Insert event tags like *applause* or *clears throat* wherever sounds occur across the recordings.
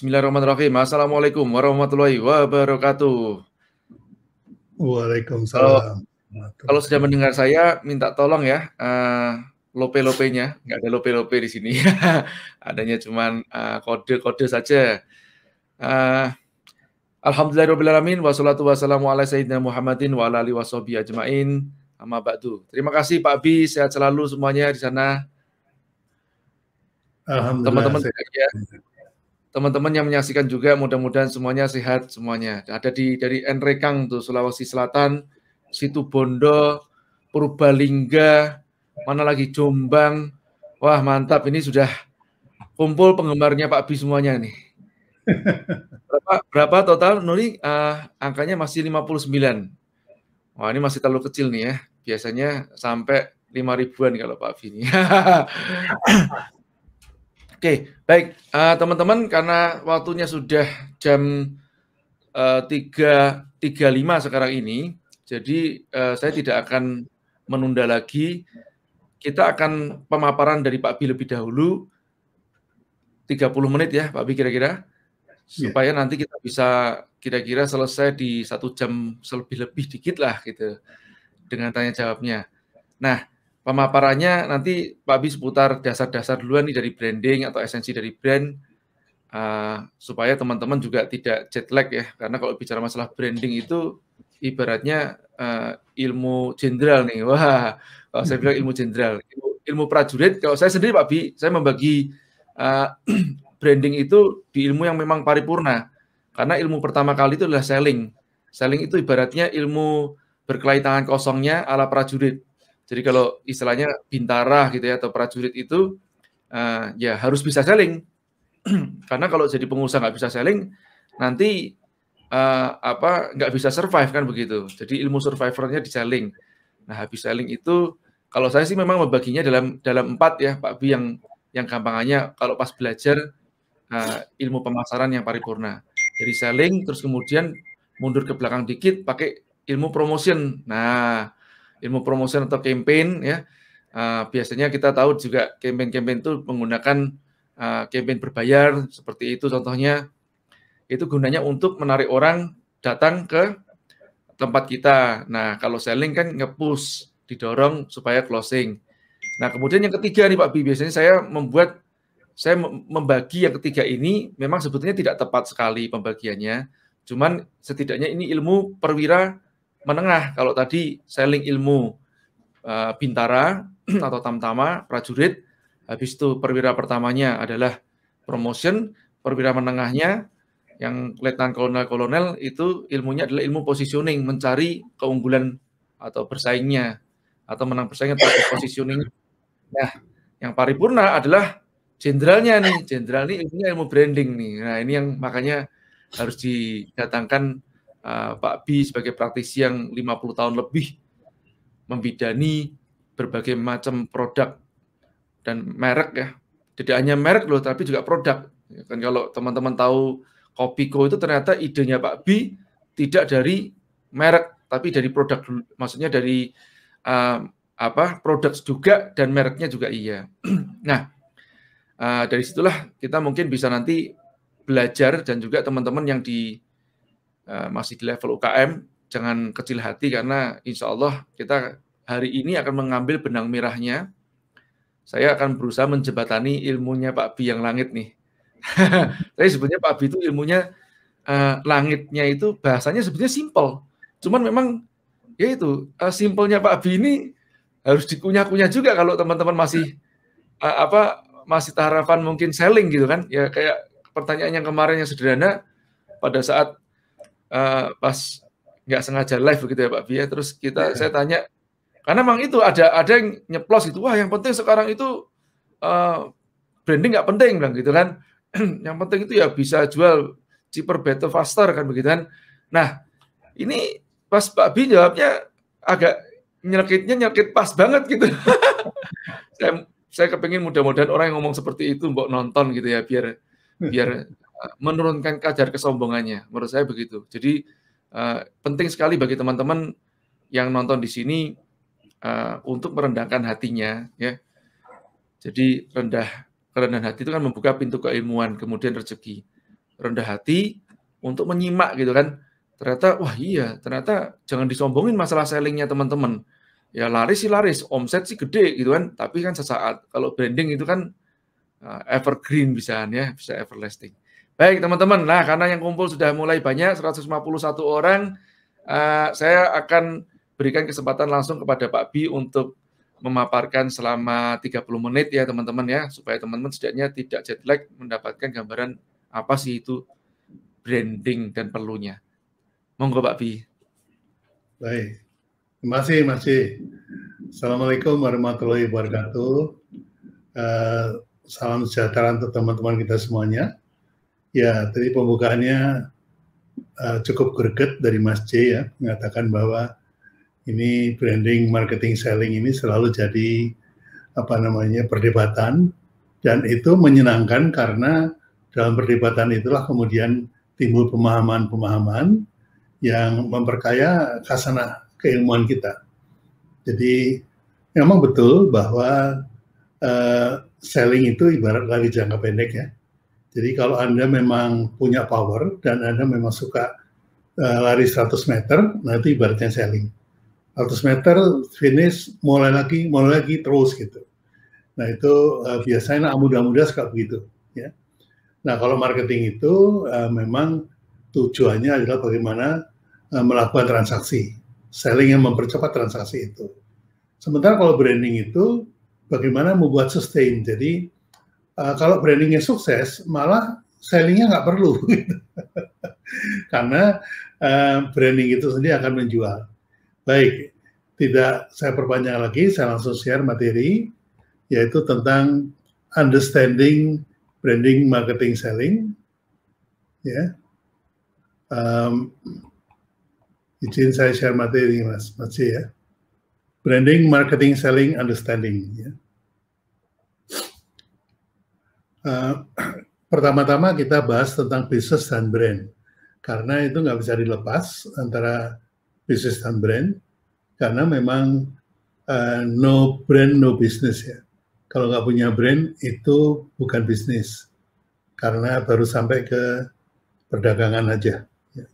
Bismillahirrahmanirrahim. Assalamualaikum warahmatullahi wabarakatuh. Waalaikumsalam. Kalau, kalau sudah mendengar saya, minta tolong ya uh, lope-lopenya. Nggak ada lope-lope di sini. *laughs* Adanya cuman kode eh, kode-kode saja. Uh, eh, Alhamdulillahirrahmanirrahim. Wassalatu wassalamu ala sayyidina Muhammadin wa alali wa ajma'in. Amma ba'du. Terima kasih Pak Bi. Sehat selalu semuanya di sana. Alhamdulillah. Teman-teman teman-teman yang menyaksikan juga mudah-mudahan semuanya sehat semuanya. Ada di dari Enrekang tuh Sulawesi Selatan, Situbondo, Purbalingga, mana lagi Jombang. Wah, mantap ini sudah kumpul penggemarnya Pak Bi semuanya nih. Berapa, berapa total Nuri? Uh, angkanya masih 59. Wah, ini masih terlalu kecil nih ya. Biasanya sampai lima ribuan kalau Pak Bi ini. *laughs* Oke, baik teman eh, teman-teman karena waktunya sudah jam eh, tiga tiga sekarang ini, jadi uh, saya tidak akan menunda lagi. Kita akan pemaparan dari Pak Bi lebih dahulu 30 menit ya Pak Bi kira-kira iya. supaya nanti kita bisa kira-kira selesai di satu jam lebih-lebih dikit lah gitu dengan tanya jawabnya. Nah, pemaparannya nanti Pak Bi seputar dasar-dasar duluan nih dari branding atau esensi dari brand uh, supaya teman-teman juga tidak jet lag ya karena kalau bicara masalah branding itu ibaratnya uh, ilmu jenderal nih wah kalau saya bilang ilmu jenderal ilmu, ilmu prajurit kalau saya sendiri Pak Bi saya membagi uh, *clears throat* branding itu di ilmu yang memang paripurna karena ilmu pertama kali itu adalah selling selling itu ibaratnya ilmu berkelahi tangan kosongnya ala prajurit jadi kalau istilahnya bintara gitu ya atau prajurit itu uh, ya harus bisa selling. *clears throat* Karena kalau jadi pengusaha nggak bisa selling, nanti uh, apa nggak bisa survive kan begitu. Jadi ilmu survivornya di selling. Nah habis selling itu kalau saya sih memang membaginya dalam dalam empat ya Pak Bi yang yang gampangannya kalau pas belajar uh, ilmu pemasaran yang paripurna. Jadi selling terus kemudian mundur ke belakang dikit pakai ilmu promotion. Nah, ilmu promosi atau campaign ya uh, biasanya kita tahu juga campaign-campaign itu menggunakan uh, campaign berbayar seperti itu contohnya itu gunanya untuk menarik orang datang ke tempat kita. Nah, kalau selling kan ngepush, didorong supaya closing. Nah, kemudian yang ketiga nih Pak B, biasanya saya membuat saya membagi yang ketiga ini memang sebetulnya tidak tepat sekali pembagiannya. Cuman setidaknya ini ilmu perwira menengah. Kalau tadi selling ilmu eh, bintara *clears throat* atau tamtama, prajurit, habis itu perwira pertamanya adalah promotion, perwira menengahnya yang letnan kolonel-kolonel itu ilmunya adalah ilmu positioning, mencari keunggulan atau bersaingnya atau menang bersaingnya atau positioning. Nah, yang paripurna adalah jenderalnya nih. Jenderal ini ilmunya ilmu branding nih. Nah, ini yang makanya harus didatangkan Eh, Pak Bi sebagai praktisi yang 50 tahun lebih membidani berbagai macam produk dan merek ya. Tidak hanya merek loh, tapi juga produk. Ya kan kalau teman-teman tahu Kopiko itu ternyata idenya Pak Bi tidak dari merek, tapi dari produk Maksudnya dari um, apa produk juga dan mereknya juga iya. *clears throat* nah, uh, dari situlah kita mungkin bisa nanti belajar dan juga teman-teman yang di Eh, masih di level UKM, jangan kecil hati karena insya Allah kita hari ini akan mengambil benang merahnya. Saya akan berusaha menjebatani ilmunya Pak Bi yang langit nih. *laughs* Tapi sebenarnya Pak Bi itu ilmunya uh, langitnya itu bahasanya sebenarnya simple. Cuman memang ya itu uh, simpelnya Pak Bi ini harus dikunyah-kunyah juga kalau teman-teman masih uh, apa masih tarafan mungkin selling gitu kan. Ya kayak pertanyaan yang kemarin yang sederhana pada saat Eh, pas nggak sengaja live begitu ya Pak Bia terus kita ya. saya tanya karena memang itu ada ada yang nyeplos itu wah yang penting sekarang itu uh, branding nggak penting bilang gitu kan *clears throat* yang penting itu ya bisa jual cheaper better faster kan begitu kan nah ini pas Pak Bi jawabnya agak nyelkitnya nyelkit pas banget gitu *laughs* saya saya kepengen mudah-mudahan orang yang ngomong seperti itu mbok nonton gitu ya biar biar Eh, menurunkan kadar kesombongannya. Menurut saya begitu. Jadi uh, penting sekali bagi teman-teman yang nonton di sini uh, untuk merendahkan hatinya, ya. Jadi rendah kerendahan hati itu kan membuka pintu keilmuan, kemudian rezeki. Rendah hati untuk menyimak gitu kan. Ternyata wah iya, ternyata jangan disombongin masalah sellingnya teman-teman. Ya laris sih laris, omset sih gede gitu kan. Tapi kan sesaat kalau branding itu kan evergreen bisa kan ya, bisa everlasting. Baik teman-teman, nah karena yang kumpul sudah mulai banyak, 151 orang, uh, saya akan berikan kesempatan langsung kepada Pak Bi untuk memaparkan selama 30 menit ya teman-teman ya, supaya teman-teman setidaknya tidak jet lag mendapatkan gambaran apa sih itu branding dan perlunya. Monggo Pak Bi. Baik, terima kasih masih. Assalamualaikum warahmatullahi wabarakatuh. Uh, salam sejahtera untuk teman-teman kita semuanya. Ya, tadi pembukaannya uh, cukup greget dari Mas J ya, mengatakan bahwa ini branding, marketing, selling ini selalu jadi apa namanya perdebatan dan itu menyenangkan karena dalam perdebatan itulah kemudian timbul pemahaman-pemahaman yang memperkaya kasanah keilmuan kita. Jadi memang betul bahwa uh, selling itu ibarat lari jangka pendek ya jadi kalau Anda memang punya power dan Anda memang suka uh, lari 100 meter, nanti ibaratnya selling. 100 meter, finish, mulai lagi, mulai lagi, terus gitu. Nah itu uh, biasanya anak muda-muda suka begitu. Ya. Nah kalau marketing itu uh, memang tujuannya adalah bagaimana uh, melakukan transaksi. Selling yang mempercepat transaksi itu. Sementara kalau branding itu bagaimana membuat sustain. Jadi Eh, kalau brandingnya sukses, malah sellingnya nggak perlu, *laughs* gitu. karena uh, branding itu sendiri akan menjual. Baik, tidak saya perpanjang lagi, saya langsung share materi, yaitu tentang understanding branding, marketing, selling. Ya, um, izin saya share materi mas, masih ya. Branding, marketing, selling, understanding. Ya. Yeah. Uh, *clears throat* pertama-tama kita bahas tentang bisnis dan brand karena itu nggak bisa dilepas antara bisnis dan brand karena memang uh, no brand no business ya kalau nggak punya brand itu bukan bisnis karena baru sampai ke perdagangan aja ya.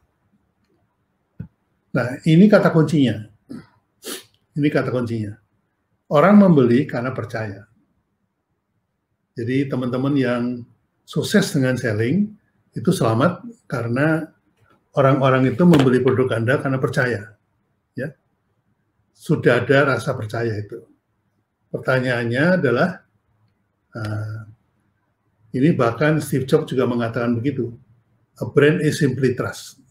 nah ini kata kuncinya *clears throat* ini kata kuncinya orang membeli karena percaya jadi teman-teman yang sukses dengan selling itu selamat karena orang-orang itu membeli produk Anda karena percaya. Ya. Sudah ada rasa percaya itu. Pertanyaannya adalah, uh, ini bahkan Steve Jobs juga mengatakan begitu, a brand is simply trust.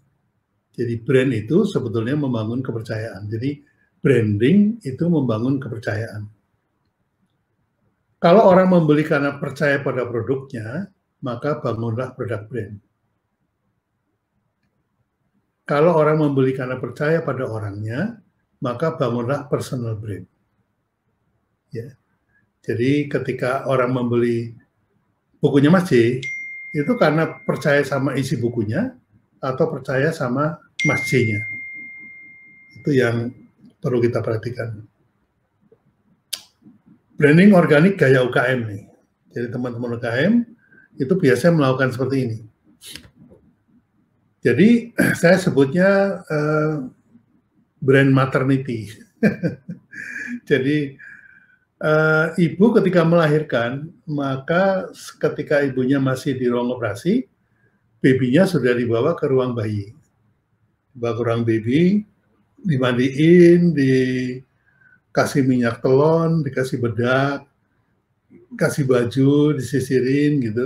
Jadi brand itu sebetulnya membangun kepercayaan. Jadi branding itu membangun kepercayaan. Kalau orang membeli karena percaya pada produknya, maka bangunlah produk brand. Kalau orang membeli karena percaya pada orangnya, maka bangunlah personal brand. Ya. Jadi ketika orang membeli bukunya Mas J, itu karena percaya sama isi bukunya atau percaya sama Mas J-nya. Itu yang perlu kita perhatikan. Branding organik gaya UKM nih. Jadi teman-teman UKM itu biasanya melakukan seperti ini. Jadi *clears throat* saya sebutnya uh, brand maternity. *laughs* Jadi uh, ibu ketika melahirkan, maka ketika ibunya masih di ruang operasi, babynya sudah dibawa ke ruang bayi. Bawa ke ruang baby, dimandiin, di kasih minyak telon, dikasih bedak, kasih baju, disisirin gitu.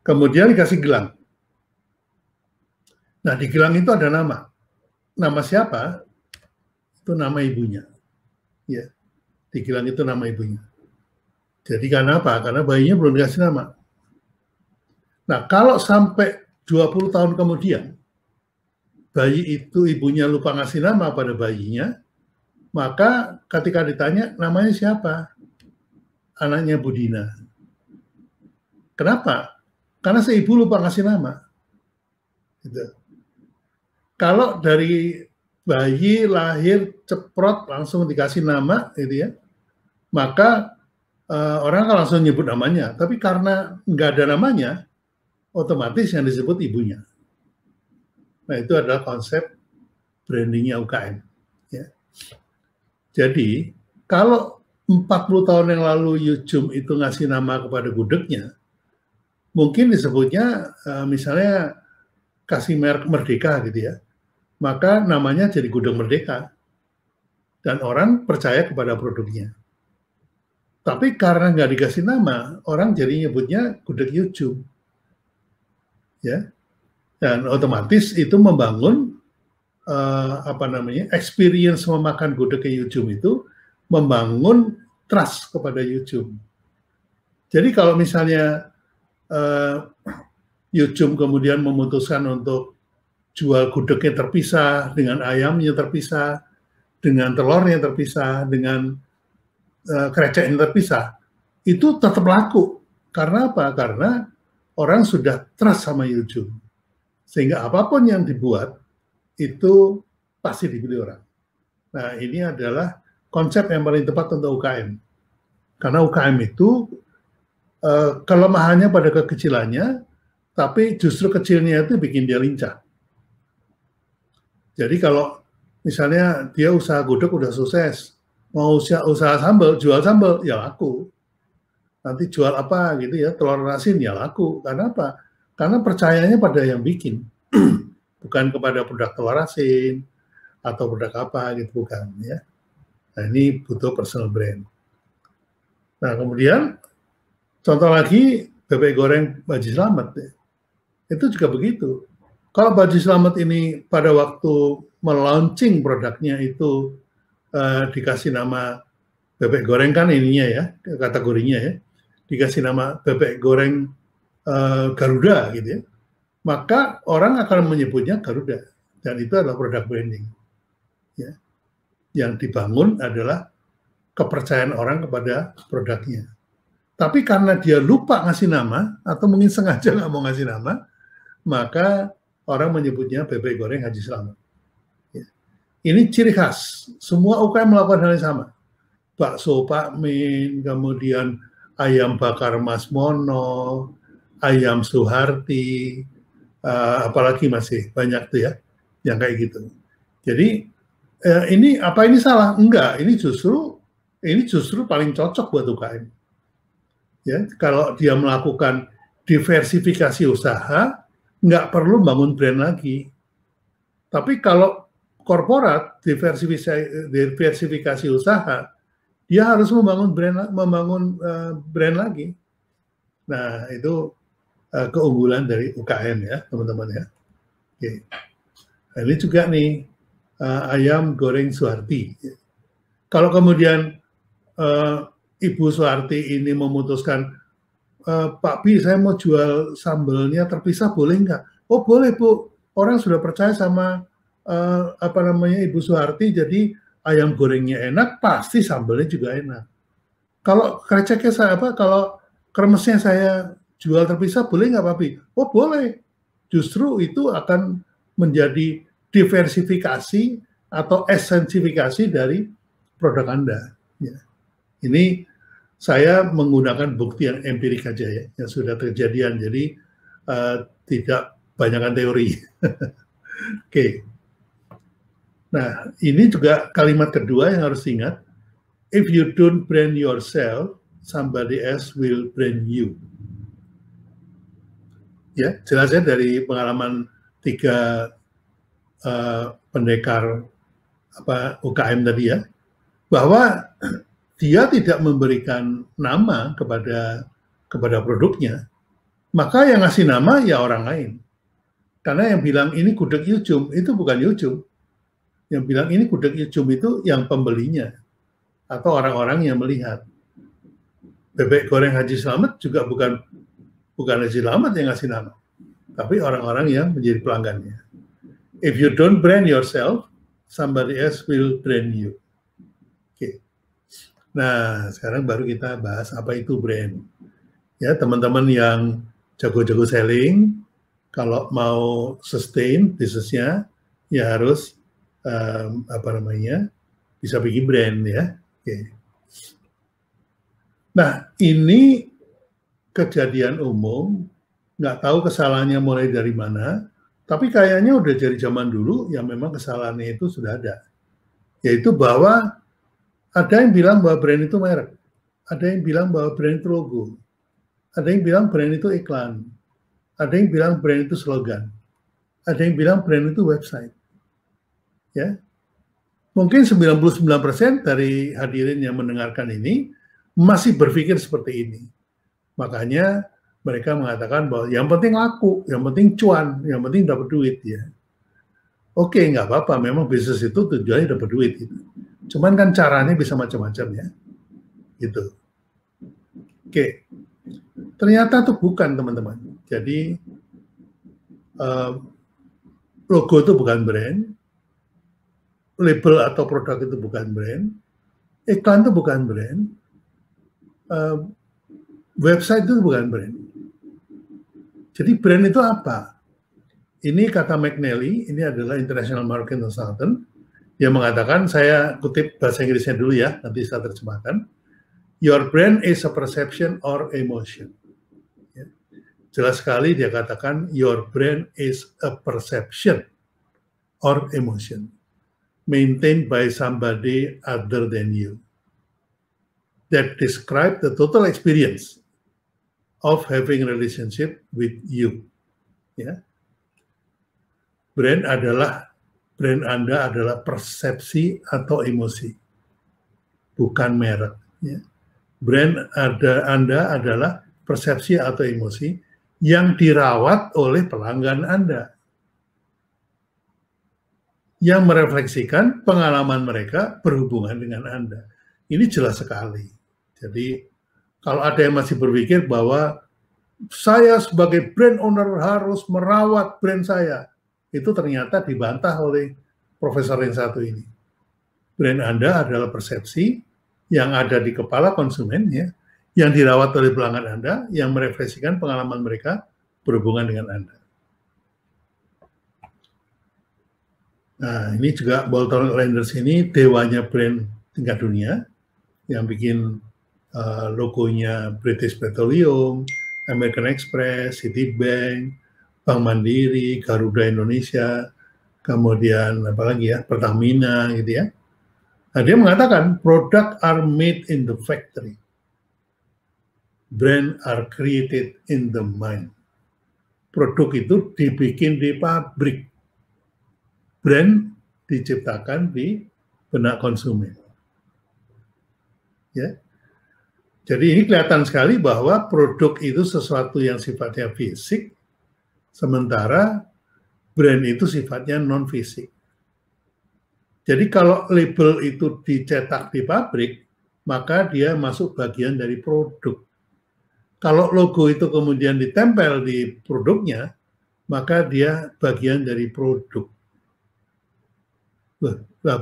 Kemudian dikasih gelang. Nah, di gelang itu ada nama. Nama siapa? Itu nama ibunya. Ya. Di gelang itu nama ibunya. Jadi karena apa? Karena bayinya belum dikasih nama. Nah, kalau sampai 20 tahun kemudian, bayi itu ibunya lupa ngasih nama pada bayinya, maka ketika ditanya namanya siapa? Anaknya Budina. Kenapa? Karena si ibu lupa ngasih nama. Gitu. Kalau dari bayi lahir ceprot langsung dikasih nama gitu ya maka uh, orang akan langsung nyebut namanya tapi karena nggak ada namanya otomatis yang disebut ibunya nah itu adalah konsep brandingnya UKM jadi, kalau 40 tahun yang lalu Yujum itu ngasih nama kepada gudegnya, mungkin disebutnya eh, misalnya kasih merek merdeka gitu ya. Maka namanya jadi gudeg merdeka. Dan orang percaya kepada produknya. Tapi karena nggak dikasih nama, orang jadi nyebutnya gudeg Yujum. Ya. Dan otomatis itu membangun uh, apa namanya experience memakan gudeg YouTube itu membangun trust kepada YouTube. Jadi kalau misalnya uh, eh, YouTube kemudian memutuskan untuk jual gudegnya terpisah dengan ayamnya terpisah, dengan telurnya terpisah, dengan uh, eh, yang terpisah, itu tetap laku. Karena apa? Karena orang sudah trust sama YouTube Sehingga apapun yang dibuat itu pasti dibeli orang. Nah, ini adalah konsep yang paling tepat untuk UKM. Karena UKM itu uh, kelemahannya pada kekecilannya, tapi justru kecilnya itu bikin dia lincah. Jadi kalau misalnya dia usaha gudeg udah sukses, mau usaha, usaha sambal, jual sambal, ya laku. Nanti jual apa gitu ya, telur asin ya laku. Karena apa? Karena percayanya pada yang bikin. *clears throat* bukan kepada produk telur atau produk apa gitu bukan ya. Nah, ini butuh personal brand. Nah, kemudian contoh lagi bebek goreng Baji selamat Ya. Itu juga begitu. Kalau Baji selamat ini pada waktu meluncing produknya itu eh, dikasih nama bebek goreng kan ininya ya, kategorinya ya. Dikasih nama bebek goreng eh, Garuda gitu ya maka orang akan menyebutnya Garuda. Dan itu adalah produk branding. Ya. Yang dibangun adalah kepercayaan orang kepada produknya. Tapi karena dia lupa ngasih nama, atau mungkin sengaja nggak mau ngasih nama, maka orang menyebutnya bebek goreng Haji Selamat. Ya. Ini ciri khas. Semua UKM melakukan hal yang sama. Bakso Pak Min, kemudian ayam bakar Mas Mono, ayam Suharti, uh, apalagi masih banyak tuh ya yang kayak gitu. Jadi uh, ini apa ini salah? Enggak, ini justru ini justru paling cocok buat UKM. Ya, kalau dia melakukan diversifikasi usaha, nggak perlu bangun brand lagi. Tapi kalau korporat diversifikasi, diversifikasi usaha, dia harus membangun brand membangun uh, brand lagi. Nah, itu uh, keunggulan dari UKM ya teman-teman ya. Oke. Nah, ini juga nih uh, ayam goreng Suharti. Kalau kemudian uh, Ibu Suharti ini memutuskan uh, Pak Pi saya mau jual sambelnya terpisah boleh nggak? Oh boleh Bu. Orang sudah percaya sama uh, apa namanya Ibu Suharti jadi ayam gorengnya enak pasti sambelnya juga enak. Kalau kreceknya saya apa? Kalau kremesnya saya jual terpisah boleh nggak Papi? Oh boleh. Justru itu akan menjadi diversifikasi atau esensifikasi dari produk Anda. Ya. Ini saya menggunakan bukti yang empirik aja ya, yang sudah terjadian. Jadi uh, tidak banyakkan teori. *laughs* Oke. Nah, ini juga kalimat kedua yang harus ingat. If you don't brand yourself, somebody else will brand you ya jelasnya kan dari pengalaman tiga uh, pendekar apa UKM tadi ya bahwa *clears throat* dia tidak memberikan nama kepada kepada produknya maka yang ngasih nama ya orang lain karena yang bilang ini gudeg yucum itu bukan yucum yang bilang ini gudeg yucum itu yang pembelinya atau orang-orang yang melihat bebek goreng Haji Slamet juga bukan bukan Haji Lamat yang ngasih nama, tapi orang-orang yang menjadi pelanggannya. If you don't brand yourself, somebody else will brand you. Oke. Okay. Nah, sekarang baru kita bahas apa itu brand. Ya, teman-teman yang jago-jago selling, kalau mau sustain bisnisnya, ya harus um, apa namanya bisa bikin brand ya. Oke. Okay. Nah, ini kejadian umum, nggak tahu kesalahannya mulai dari mana, tapi kayaknya udah dari zaman dulu yang memang kesalahannya itu sudah ada. Yaitu bahwa ada yang bilang bahwa brand itu merek, ada yang bilang bahwa brand itu logo, ada yang bilang brand itu iklan, ada yang bilang brand itu slogan, ada yang bilang brand itu website. Ya, mungkin 99% dari hadirin yang mendengarkan ini masih berpikir seperti ini Makanya mereka mengatakan bahwa yang penting laku, yang penting cuan, yang penting dapat duit ya. Oke, nggak apa-apa. Memang bisnis itu tujuannya dapat duit. Gitu. Cuman kan caranya bisa macam-macam ya. Gitu. Oke. Ternyata itu bukan teman-teman. Jadi uh, logo itu bukan brand, label atau produk itu bukan brand, iklan itu bukan brand, uh, Website itu bukan brand. Jadi brand itu apa? Ini kata McNally, ini adalah International Marketing Consultant, yang mengatakan, saya kutip bahasa Inggrisnya dulu ya, nanti saya terjemahkan. Your brand is a perception or emotion. Ya. Jelas sekali dia katakan, your brand is a perception or emotion maintained by somebody other than you that describe the total experience of having relationship with you. Ya. Brand adalah brand Anda adalah persepsi atau emosi, bukan merek. Ya. Brand ada Anda adalah persepsi atau emosi yang dirawat oleh pelanggan Anda yang merefleksikan pengalaman mereka berhubungan dengan Anda. Ini jelas sekali. Jadi kalau ada yang masih berpikir bahwa saya sebagai brand owner harus merawat brand saya, itu ternyata dibantah oleh profesor yang satu ini. Brand Anda adalah persepsi yang ada di kepala konsumennya, yang dirawat oleh pelanggan Anda, yang merefleksikan pengalaman mereka berhubungan dengan Anda. Nah, ini juga Bolton Landers ini dewanya brand tingkat dunia yang bikin uh, logonya British Petroleum, American Express, Citibank, Bank Mandiri, Garuda Indonesia, kemudian apa lagi ya, Pertamina gitu ya. Nah, dia mengatakan produk are made in the factory. Brand are created in the mind. Produk itu dibikin di pabrik. Brand diciptakan di benak konsumen. Ya, jadi ini kelihatan sekali bahwa produk itu sesuatu yang sifatnya fisik, sementara brand itu sifatnya non fisik. Jadi kalau label itu dicetak di pabrik, maka dia masuk bagian dari produk. Kalau logo itu kemudian ditempel di produknya, maka dia bagian dari produk. Loh,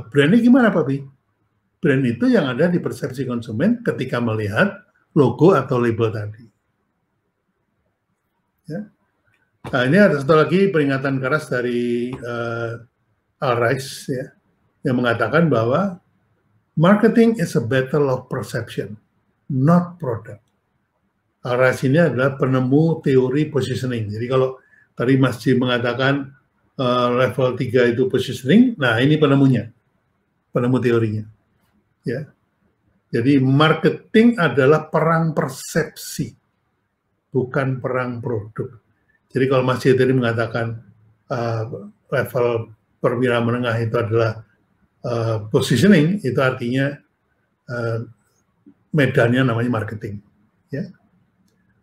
brandnya gimana Pak brand itu yang ada di persepsi konsumen ketika melihat logo atau label tadi. Ya. Nah, ini ada satu lagi peringatan keras dari uh, Al Rice ya, yang mengatakan bahwa marketing is a battle of perception, not product. Al Rice ini adalah penemu teori positioning. Jadi kalau tadi Mas Jim mengatakan uh, level 3 itu positioning, nah ini penemunya, penemu teorinya. Ya. Jadi marketing adalah perang persepsi, bukan perang produk. Jadi kalau Mas tadi mengatakan uh, level perwira menengah itu adalah uh, positioning, itu artinya uh, medannya namanya marketing. Ya.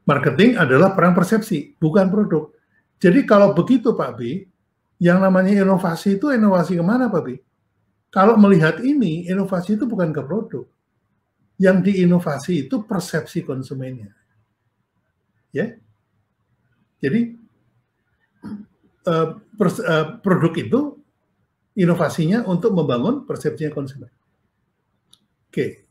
Marketing adalah perang persepsi, bukan produk. Jadi kalau begitu Pak B, yang namanya inovasi itu inovasi kemana Pak B? Kalau melihat ini, inovasi itu bukan ke produk. Yang diinovasi itu persepsi konsumennya. Ya. Jadi uh, pers, uh, produk itu inovasinya untuk membangun persepsinya konsumen. Oke.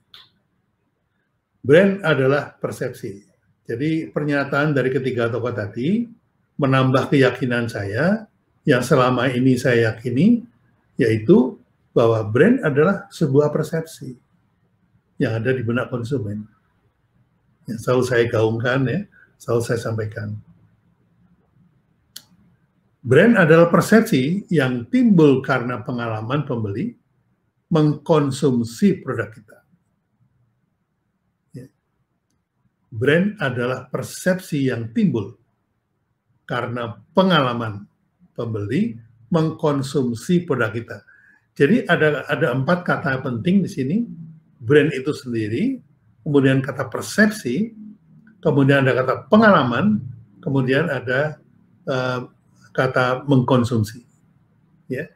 Brand adalah persepsi. Jadi pernyataan dari ketiga tokoh tadi menambah keyakinan saya yang selama ini saya yakini yaitu bahwa brand adalah sebuah persepsi yang ada di benak konsumen. Yang selalu saya gaungkan ya, selalu saya sampaikan. Brand adalah persepsi yang timbul karena pengalaman pembeli mengkonsumsi produk kita. Ya. Brand adalah persepsi yang timbul karena pengalaman pembeli mengkonsumsi produk kita jadi ada ada empat kata penting di sini, brand itu sendiri, kemudian kata persepsi, kemudian ada kata pengalaman, kemudian ada uh, kata mengkonsumsi. Ya,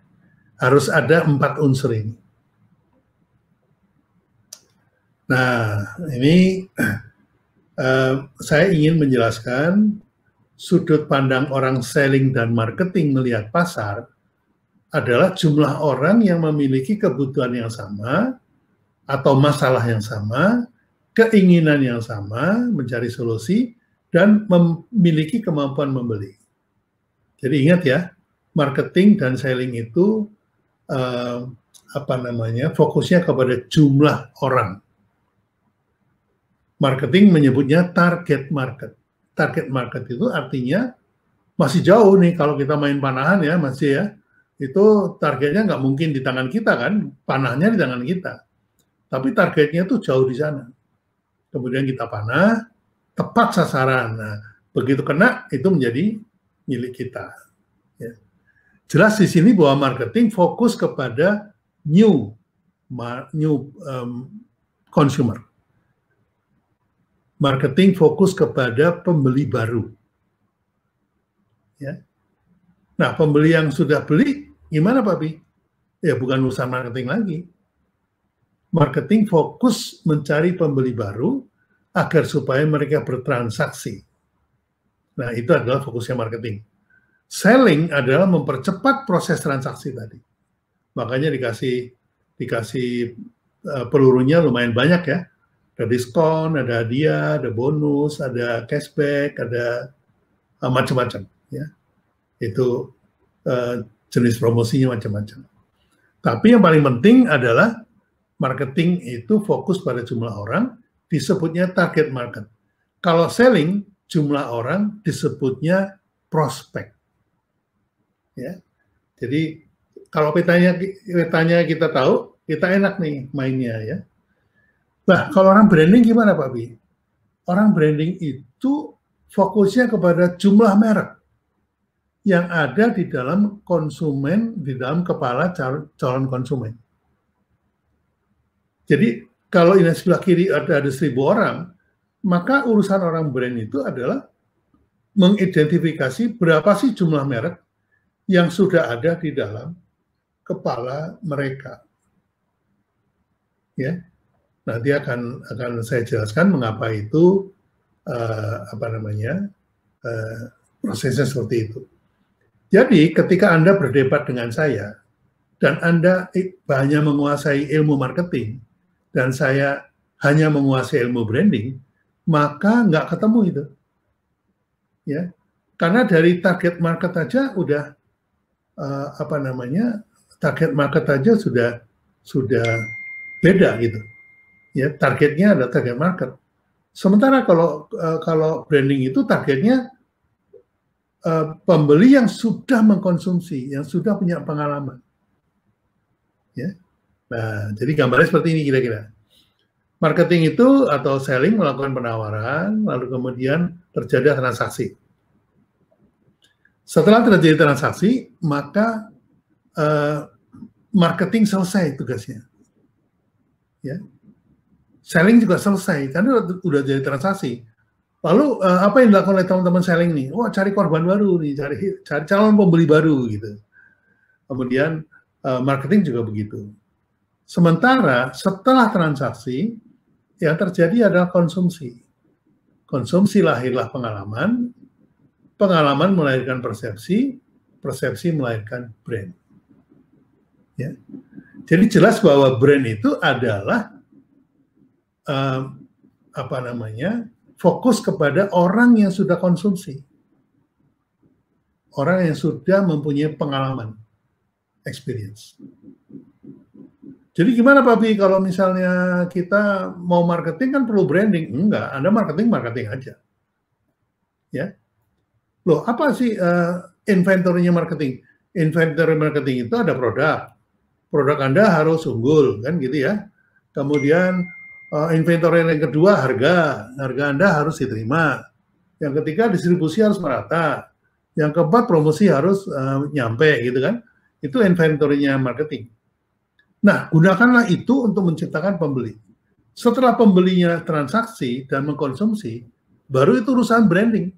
harus ada empat unsur ini. Nah, ini uh, *clears throat* saya ingin menjelaskan sudut pandang orang selling dan marketing melihat pasar adalah jumlah orang yang memiliki kebutuhan yang sama atau masalah yang sama, keinginan yang sama, mencari solusi, dan memiliki kemampuan membeli. Jadi ingat ya, marketing dan selling itu eh, apa namanya fokusnya kepada jumlah orang. Marketing menyebutnya target market. Target market itu artinya masih jauh nih kalau kita main panahan ya masih ya itu targetnya nggak mungkin di tangan kita kan, panahnya di tangan kita. Tapi targetnya tuh jauh di sana. Kemudian kita panah, tepat sasaran. Nah, begitu kena itu menjadi milik kita. Ya. Jelas di sini bahwa marketing fokus kepada new new um, consumer. Marketing fokus kepada pembeli baru. Ya. Nah, pembeli yang sudah beli Gimana Pak Ya bukan urusan marketing lagi. Marketing fokus mencari pembeli baru agar supaya mereka bertransaksi. Nah itu adalah fokusnya marketing. Selling adalah mempercepat proses transaksi tadi. Makanya dikasih dikasih uh, pelurunya lumayan banyak ya. Ada diskon, ada hadiah, ada bonus, ada cashback, ada uh, macam-macam. Ya. Itu uh, jenis promosinya macam-macam. Tapi yang paling penting adalah marketing itu fokus pada jumlah orang, disebutnya target market. Kalau selling, jumlah orang disebutnya prospek. Ya. Jadi kalau petanya petanya kita tahu, kita enak nih mainnya ya. Nah, kalau orang branding gimana Pak Bi? Orang branding itu fokusnya kepada jumlah merek yang ada di dalam konsumen, di dalam kepala calon konsumen. Jadi kalau ini sebelah kiri ada ada seribu orang, maka urusan orang brand itu adalah mengidentifikasi berapa sih jumlah merek yang sudah ada di dalam kepala mereka. Ya, nanti akan akan saya jelaskan mengapa itu uh, apa namanya uh, prosesnya seperti itu. Jadi ketika Anda berdebat dengan saya, dan Anda hanya menguasai ilmu marketing, dan saya hanya menguasai ilmu branding, maka nggak ketemu itu. Ya, karena dari target market aja udah uh, apa namanya target market aja sudah sudah beda gitu. Ya, targetnya ada target market. Sementara kalau eh, kalau branding itu targetnya Eh, pembeli yang sudah mengkonsumsi, yang sudah punya pengalaman. Ya. Nah, jadi gambarnya seperti ini kira-kira. Marketing itu atau selling melakukan penawaran, lalu kemudian terjadi transaksi. Setelah terjadi transaksi, maka uh, marketing selesai tugasnya. Ya. Selling juga selesai, karena udah jadi transaksi Lalu eh, apa yang dilakukan oleh teman-teman selling nih? Wah, cari korban baru nih, cari cari calon pembeli baru gitu. Kemudian eh, marketing juga begitu. Sementara setelah transaksi yang terjadi adalah konsumsi. Konsumsi lahirlah pengalaman, pengalaman melahirkan persepsi, persepsi melahirkan brand. Ya. Jadi jelas bahwa brand itu adalah uh, apa namanya fokus kepada orang yang sudah konsumsi. Orang yang sudah mempunyai pengalaman, experience. Jadi gimana Pak Bi kalau misalnya kita mau marketing kan perlu branding? Enggak, Anda marketing marketing aja. Ya. Loh, apa sih uh, eh, inventory marketing? Inventory marketing itu ada produk. Produk Anda harus unggul kan gitu ya. Kemudian uh, inventory yang kedua harga harga anda harus diterima yang ketiga distribusi harus merata yang keempat promosi harus uh, nyampe gitu kan itu inventory-nya marketing nah gunakanlah itu untuk menciptakan pembeli setelah pembelinya transaksi dan mengkonsumsi baru itu urusan branding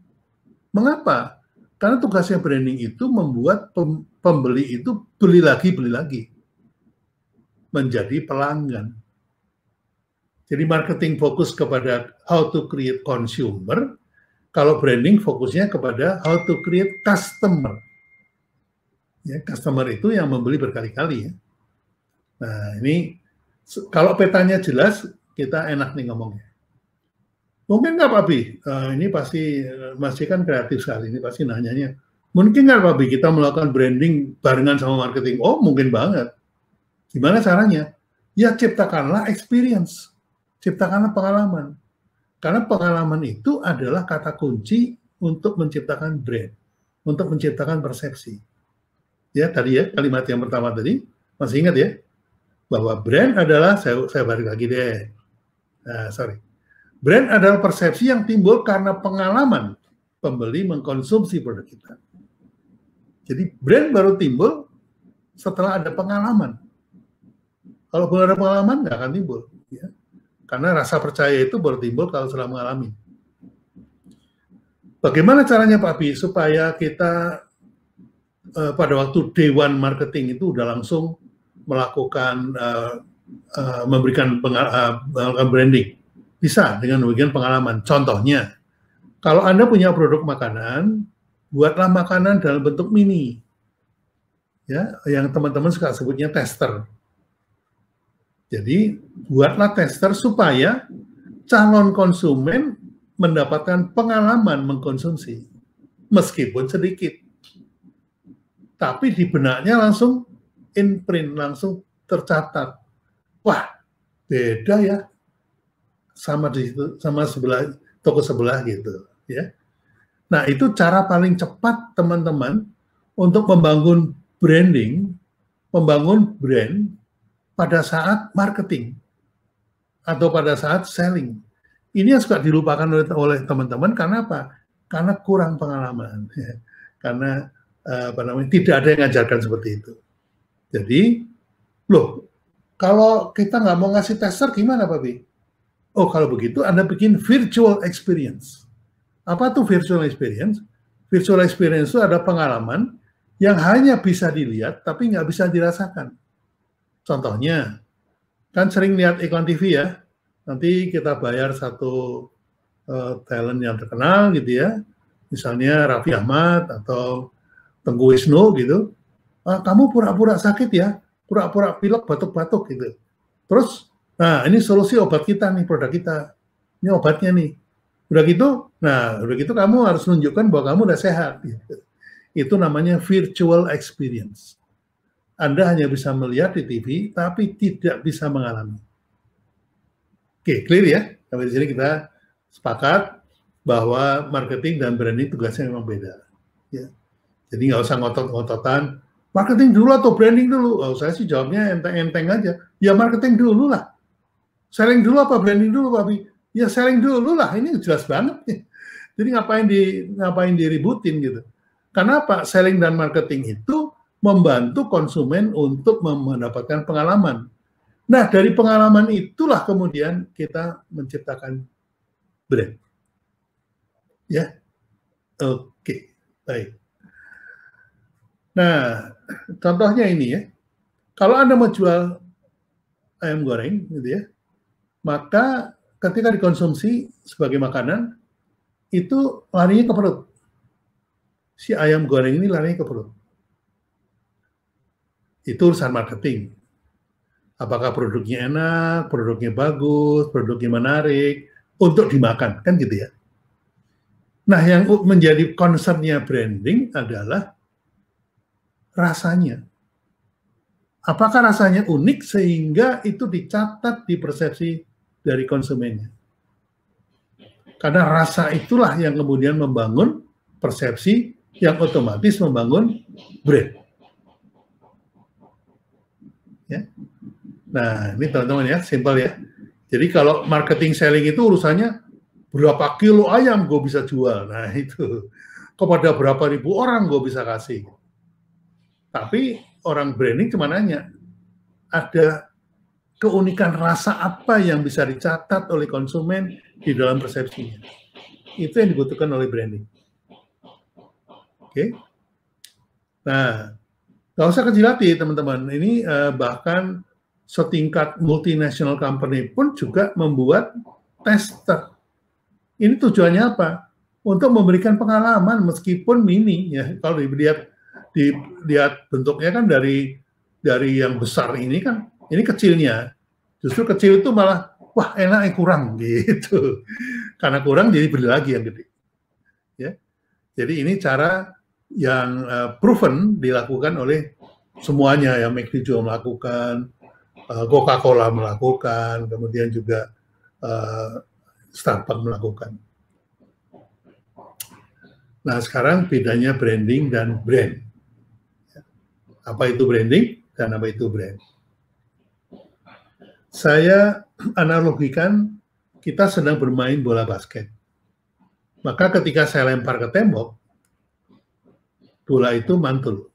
mengapa karena tugasnya branding itu membuat pembeli itu beli lagi beli lagi menjadi pelanggan jadi marketing fokus kepada how to create consumer, kalau branding fokusnya kepada how to create customer. Ya, customer itu yang membeli berkali-kali ya. Nah, ini kalau petanya jelas, kita enak nih ngomongnya. Mungkin nggak Pak Bi, uh, ini pasti eh, masih kan kreatif sekali, ini pasti nanyanya. Mungkin nggak Pak Bi kita melakukan branding barengan sama marketing? Oh, mungkin banget. Gimana caranya? Ya ciptakanlah experience ciptakanlah pengalaman. Karena pengalaman itu adalah kata kunci untuk menciptakan brand, untuk menciptakan persepsi. Ya, tadi ya, kalimat yang pertama tadi, masih ingat ya? Bahwa brand adalah, saya, saya balik lagi deh, nah, sorry. Brand adalah persepsi yang timbul karena pengalaman pembeli mengkonsumsi produk kita. Jadi brand baru timbul setelah ada pengalaman. Kalau belum ada pengalaman, nggak akan timbul. Ya. Karena rasa percaya itu baru timbul kalau sudah mengalami. Bagaimana caranya Pak Bi supaya kita uh, pada waktu day one marketing itu udah langsung melakukan uh, uh, memberikan uh, branding? Bisa dengan bagian pengalaman. Contohnya, kalau Anda punya produk makanan, buatlah makanan dalam bentuk mini. Ya, yang teman-teman suka sebutnya tester jadi buatlah tester supaya calon konsumen mendapatkan pengalaman mengkonsumsi meskipun sedikit. Tapi di benaknya langsung in print, langsung tercatat. Wah, beda ya sama di situ, sama sebelah toko sebelah gitu, ya. Nah, itu cara paling cepat teman-teman untuk membangun branding, membangun brand pada saat marketing atau pada saat selling. Ini yang suka dilupakan oleh, teman-teman karena apa? Karena kurang pengalaman. Ya. Karena eh, apa namanya tidak ada yang ngajarkan seperti itu. Jadi, loh, kalau kita nggak mau ngasih tester gimana, Pak B? Oh, kalau begitu Anda bikin virtual experience. Apa tuh virtual experience? Virtual experience itu ada pengalaman yang hanya bisa dilihat tapi nggak bisa dirasakan. Contohnya, kan sering lihat iklan TV ya, nanti kita bayar satu uh, talent yang terkenal gitu ya, misalnya Raffi Ahmad atau Tengku Wisnu gitu, ah, kamu pura-pura sakit ya, pura-pura pilek, batuk-batuk gitu. Terus, nah ini solusi obat kita nih, produk kita. Ini obatnya nih. Udah gitu, nah udah gitu kamu harus tunjukkan bahwa kamu udah sehat. Gitu. Itu namanya virtual experience. Anda hanya bisa melihat di TV, tapi tidak bisa mengalami. Oke, clear ya? Sampai di sini kita sepakat bahwa marketing dan branding tugasnya memang beda. Ya. Jadi nggak usah ngotot-ngototan, marketing dulu atau branding dulu? Oh, saya sih jawabnya enteng-enteng aja. Ya marketing dulu lah. Selling dulu apa branding dulu, Pak Ya selling dulu lah, ini jelas banget. Ya. Jadi ngapain di ngapain diributin gitu. Karena apa? Selling dan marketing itu membantu konsumen untuk mendapatkan pengalaman. Nah, dari pengalaman itulah kemudian kita menciptakan brand. Ya. Oke, okay. baik. Nah, contohnya ini ya. Kalau Anda mau jual ayam goreng gitu ya, maka ketika dikonsumsi sebagai makanan itu larinya ke perut. Si ayam goreng ini larinya ke perut itu urusan marketing. Apakah produknya enak, produknya bagus, produknya menarik, untuk dimakan, kan gitu ya. Nah, yang menjadi konsepnya branding adalah rasanya. Apakah rasanya unik sehingga itu dicatat di persepsi dari konsumennya? Karena rasa itulah yang kemudian membangun persepsi yang otomatis membangun brand. Nah, ini teman-teman ya, simpel ya. Jadi kalau marketing selling itu urusannya berapa kilo ayam gue bisa jual. Nah, *laughs* itu. Kepada berapa ribu orang gue bisa kasih. Tapi orang branding cuma nanya, ada keunikan rasa apa yang bisa dicatat oleh konsumen di dalam persepsinya. Itu yang dibutuhkan oleh branding. Oke. Okay? Nah, gak usah kecil hati teman-teman. Ini uh, bahkan setingkat multinational company pun juga membuat tester. Ini tujuannya apa? Untuk memberikan pengalaman meskipun mini ya. Kalau dilihat dilihat bentuknya kan dari dari yang besar ini kan ini kecilnya. Justru kecil itu malah wah enak yang kurang *laughs* gitu. Karena kurang jadi beli lagi yang gede. Ya. Jadi ini cara yang uh, proven dilakukan oleh semuanya yang McD juga melakukan, uh, Coca-Cola melakukan, kemudian juga uh, Starbucks melakukan. Nah sekarang bedanya branding dan brand. Apa itu branding dan apa itu brand? Saya analogikan kita sedang bermain bola basket. Maka ketika saya lempar ke tembok, bola itu mantul.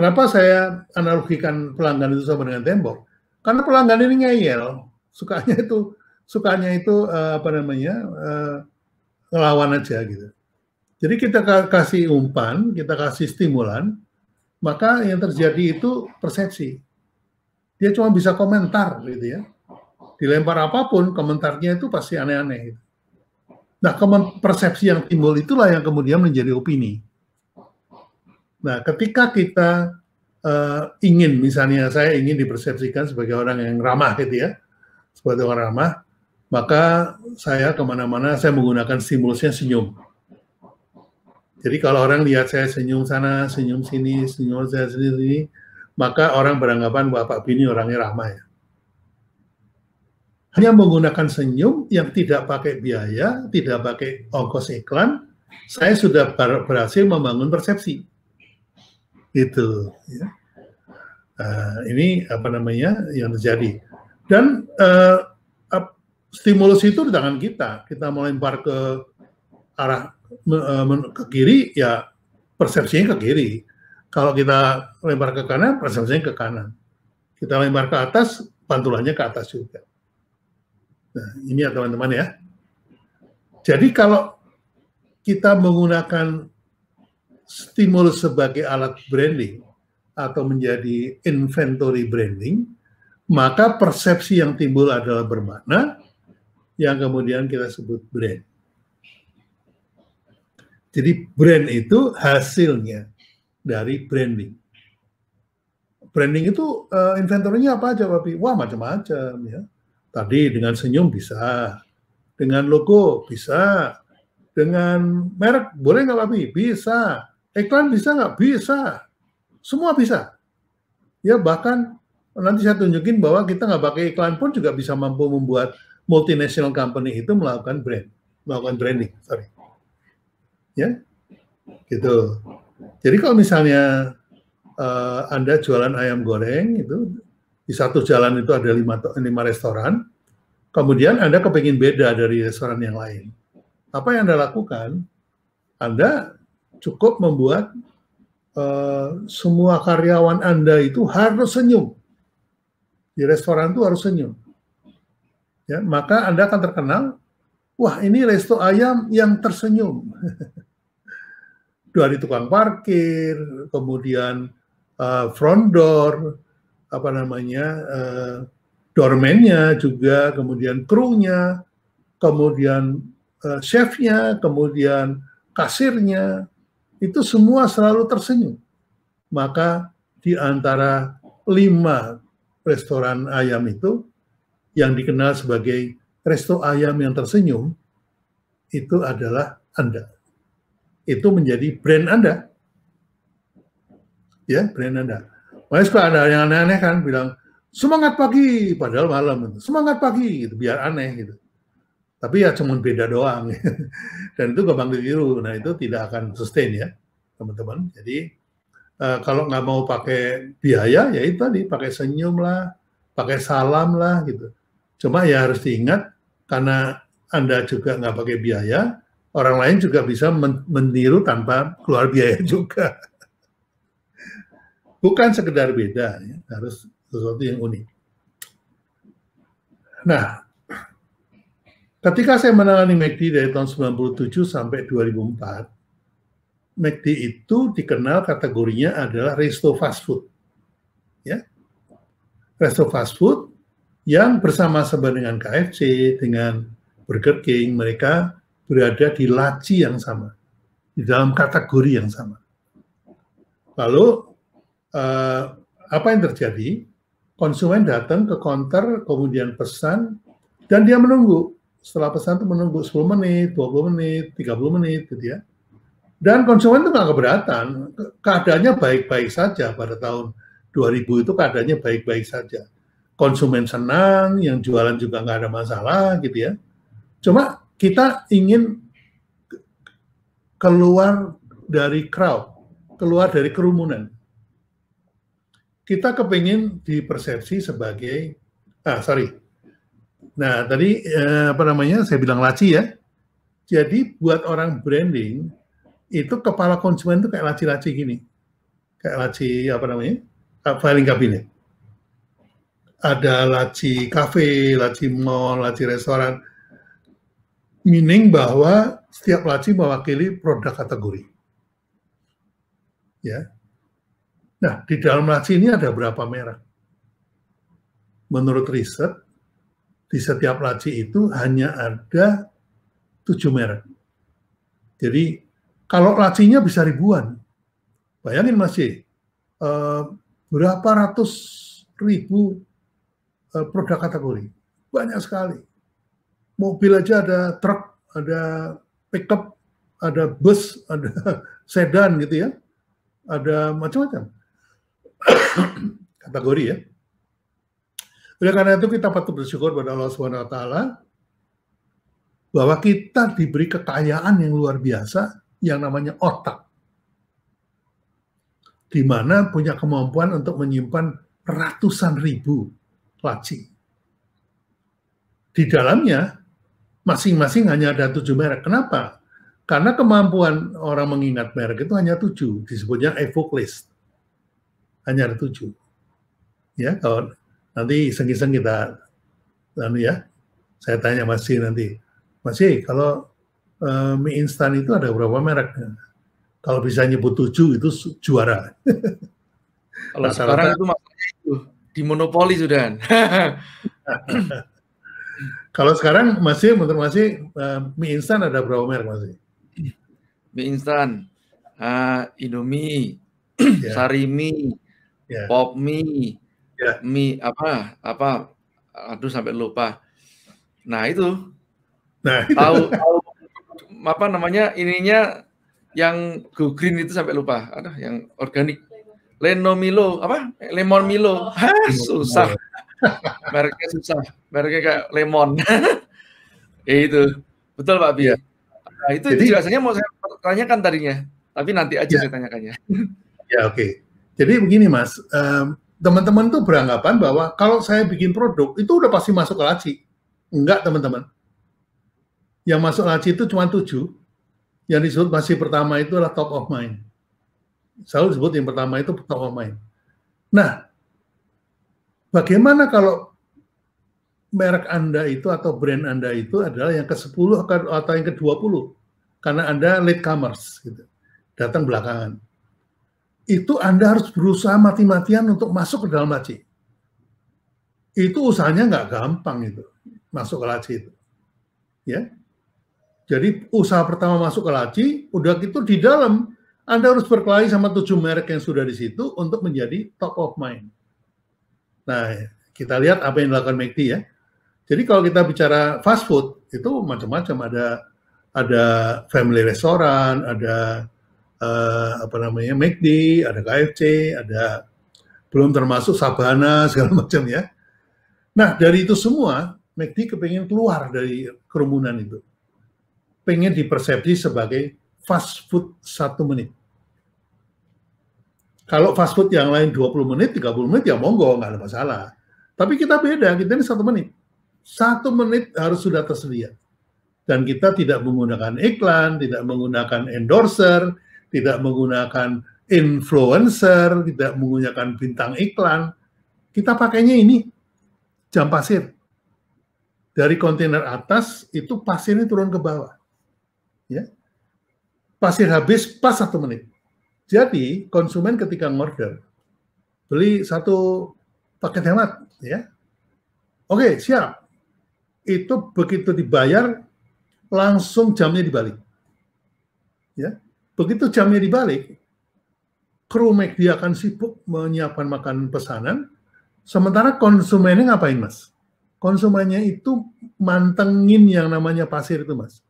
Kenapa saya analogikan pelanggan itu sama dengan tembok? Karena pelanggan ini ngeyel, sukanya itu sukanya itu uh, apa namanya uh, ngelawan aja gitu. Jadi kita kasih umpan, kita kasih stimulan, maka yang terjadi itu persepsi. Dia cuma bisa komentar gitu ya. Dilempar apapun, komentarnya itu pasti aneh-aneh. Gitu. Nah, persepsi yang timbul itulah yang kemudian menjadi opini. Nah, ketika kita uh, ingin, misalnya saya ingin dipersepsikan sebagai orang yang ramah gitu ya, sebagai orang ramah, maka saya kemana-mana saya menggunakan stimulusnya senyum. Jadi kalau orang lihat saya senyum sana, senyum sini, senyum saya sini, maka orang beranggapan Bapak Bini orangnya ramah ya. Hanya menggunakan senyum yang tidak pakai biaya, tidak pakai ongkos iklan, saya sudah berhasil membangun persepsi itu ya. uh, ini apa namanya yang terjadi dan uh, eh, up, stimulus itu di tangan kita kita melempar ke arah eh, ke kiri ya persepsinya ke kiri kalau kita lempar ke kanan persepsinya ke kanan kita lempar ke atas pantulannya ke atas juga nah ini ya teman-teman ya jadi kalau kita menggunakan stimulus sebagai alat branding atau menjadi inventory branding, maka persepsi yang timbul adalah bermakna yang kemudian kita sebut brand. Jadi brand itu hasilnya dari branding. Branding itu uh, eh, inventornya apa aja, tapi Wah macam-macam ya. Tadi dengan senyum bisa, dengan logo bisa, dengan merek boleh nggak, tapi Bisa. Iklan bisa nggak? Bisa. Semua bisa. Ya bahkan nanti saya tunjukin bahwa kita nggak pakai iklan pun juga bisa mampu membuat multinational company itu melakukan brand, melakukan branding. Sorry. Ya, gitu. Jadi kalau misalnya uh, Anda jualan ayam goreng itu di satu jalan itu ada lima, lima restoran, kemudian Anda kepingin beda dari restoran yang lain. Apa yang Anda lakukan? Anda cukup membuat uh, semua karyawan Anda itu harus senyum. Di restoran itu harus senyum. Ya, maka Anda akan terkenal, wah ini resto ayam yang tersenyum. *laughs* Dari tukang parkir, kemudian uh, front door, apa namanya, uh, eh, doormennya juga, kemudian krunya, kemudian uh, chefnya, kemudian kasirnya, itu semua selalu tersenyum. Maka di antara lima restoran ayam itu yang dikenal sebagai resto ayam yang tersenyum itu adalah Anda. Itu menjadi brand Anda. Ya, brand Anda. Makanya suka ada yang aneh-aneh kan bilang, semangat pagi, padahal malam. Semangat pagi, gitu, biar aneh gitu. Tapi ya cuma beda doang. *laughs* Dan itu gampang ditiru. Nah itu tidak akan sustain ya teman-teman. Jadi uh, kalau nggak mau pakai biaya ya itu tadi pakai senyum lah, pakai salam lah gitu. Cuma ya harus diingat karena Anda juga nggak pakai biaya, orang lain juga bisa men meniru tanpa keluar biaya *laughs* juga. Bukan sekedar beda, ya. harus sesuatu yang unik. Nah, Ketika saya menangani McD dari tahun 97 sampai 2004, McD itu dikenal kategorinya adalah resto fast food. Ya. Resto fast food yang bersama-sama dengan KFC, dengan Burger King, mereka berada di laci yang sama, di dalam kategori yang sama. Lalu eh, apa yang terjadi? Konsumen datang ke konter, kemudian pesan, dan dia menunggu setelah pesan itu menunggu 10 menit, 20 menit, 30 menit gitu ya. Dan konsumen itu nggak keberatan, keadaannya baik-baik saja pada tahun 2000 itu keadaannya baik-baik saja. Konsumen senang, yang jualan juga nggak ada masalah gitu ya. Cuma kita ingin keluar dari crowd, keluar dari kerumunan. Kita kepingin dipersepsi sebagai, ah sorry, Nah, tadi eh, apa namanya? Saya bilang laci ya. Jadi buat orang branding itu kepala konsumen itu kayak laci-laci gini. Kayak laci apa namanya? filing cabinet. Ada laci kafe, laci mall, laci restoran. Meaning bahwa setiap laci mewakili produk kategori. Ya. Nah, di dalam laci ini ada berapa merek? Menurut riset, di setiap laci itu hanya ada tujuh merek. Jadi kalau lacinya bisa ribuan, bayangin masih eh, berapa ratus ribu eh, produk kategori, banyak sekali. Mobil aja ada truk, ada pickup, ada bus, ada *laughs* sedan gitu ya, ada macam-macam *coughs* kategori ya. Oleh karena itu kita patut bersyukur kepada Allah Subhanahu wa taala bahwa kita diberi kekayaan yang luar biasa yang namanya otak. Di mana punya kemampuan untuk menyimpan ratusan ribu laci. Di dalamnya masing-masing hanya ada tujuh merek. Kenapa? Karena kemampuan orang mengingat merek itu hanya tujuh, disebutnya evoke list. Hanya ada tujuh. Ya, kalau Nanti iseng-iseng kita, lalu ya, saya tanya masih nanti. Masih kalau uh, mie instan itu ada berapa merek? Kalau bisa nyebut tujuh itu juara. *laughs* Kalau sekarang itu masalahnya itu di monopoli sudah. *laughs* Kalau sekarang masih menurut masih eh, uh, mie instan ada berapa merek masih? Mie instan, uh, Indomie, yeah. Sarimi, yeah. Popmi yeah. mie apa apa aduh sampai lupa. Nah itu nah, *laughs* tahu tahu apa namanya ininya yang go green itu sampai lupa. ada yang organik Leno Milo apa Lemon Milo oh. *laughs* Hah, susah mereknya susah mereknya kayak lemon *laughs* ya itu betul Pak Bia ya. nah, itu jadi, biasanya mau saya tanyakan tadinya tapi nanti aja ya. saya tanyakannya ya oke okay. jadi begini Mas um, teman-teman tuh beranggapan bahwa kalau saya bikin produk itu udah pasti masuk ke laci. Enggak, teman-teman. Yang masuk laci itu cuma tujuh. Yang disebut masih pertama itu adalah top of mind. Selalu sebut yang pertama itu top of mind. Nah, bagaimana kalau merek Anda itu atau brand Anda itu adalah yang ke-10 atau yang ke-20? Karena Anda late commerce, gitu. datang belakangan itu Anda harus berusaha mati-matian untuk masuk ke dalam laci. Itu usahanya nggak gampang itu, masuk ke laci itu. Ya, jadi usaha pertama masuk ke laci, udah gitu di dalam Anda harus berkelahi sama tujuh merek yang sudah di situ untuk menjadi top of mind. Nah, kita lihat apa yang dilakukan McD ya. Jadi kalau kita bicara fast food itu macam-macam ada ada family restoran, ada uh, apa namanya McD, ada KFC, ada belum termasuk Sabana *laughs* segala macam ya. Nah dari itu semua McD kepengen keluar dari kerumunan itu, pengen dipersepsi sebagai fast food satu menit. Kalau fast food yang lain 20 menit, 30 menit ya monggo, nggak ada masalah. Tapi kita beda, kita ini satu menit. Satu menit harus sudah tersedia. Dan kita tidak menggunakan iklan, tidak menggunakan endorser, tidak menggunakan influencer, tidak menggunakan bintang iklan. Kita pakainya ini jam pasir. Dari kontainer atas itu pasirnya turun ke bawah. Ya. Pasir habis pas satu menit. Jadi konsumen ketika ngorder beli satu paket hemat, ya. Oke, siap. Itu begitu dibayar langsung jamnya dibalik. Ya, Begitu jamnya dibalik, kru dia akan sibuk menyiapkan makanan pesanan, sementara konsumennya ngapain, Mas? Konsumennya itu mantengin yang namanya pasir itu, Mas.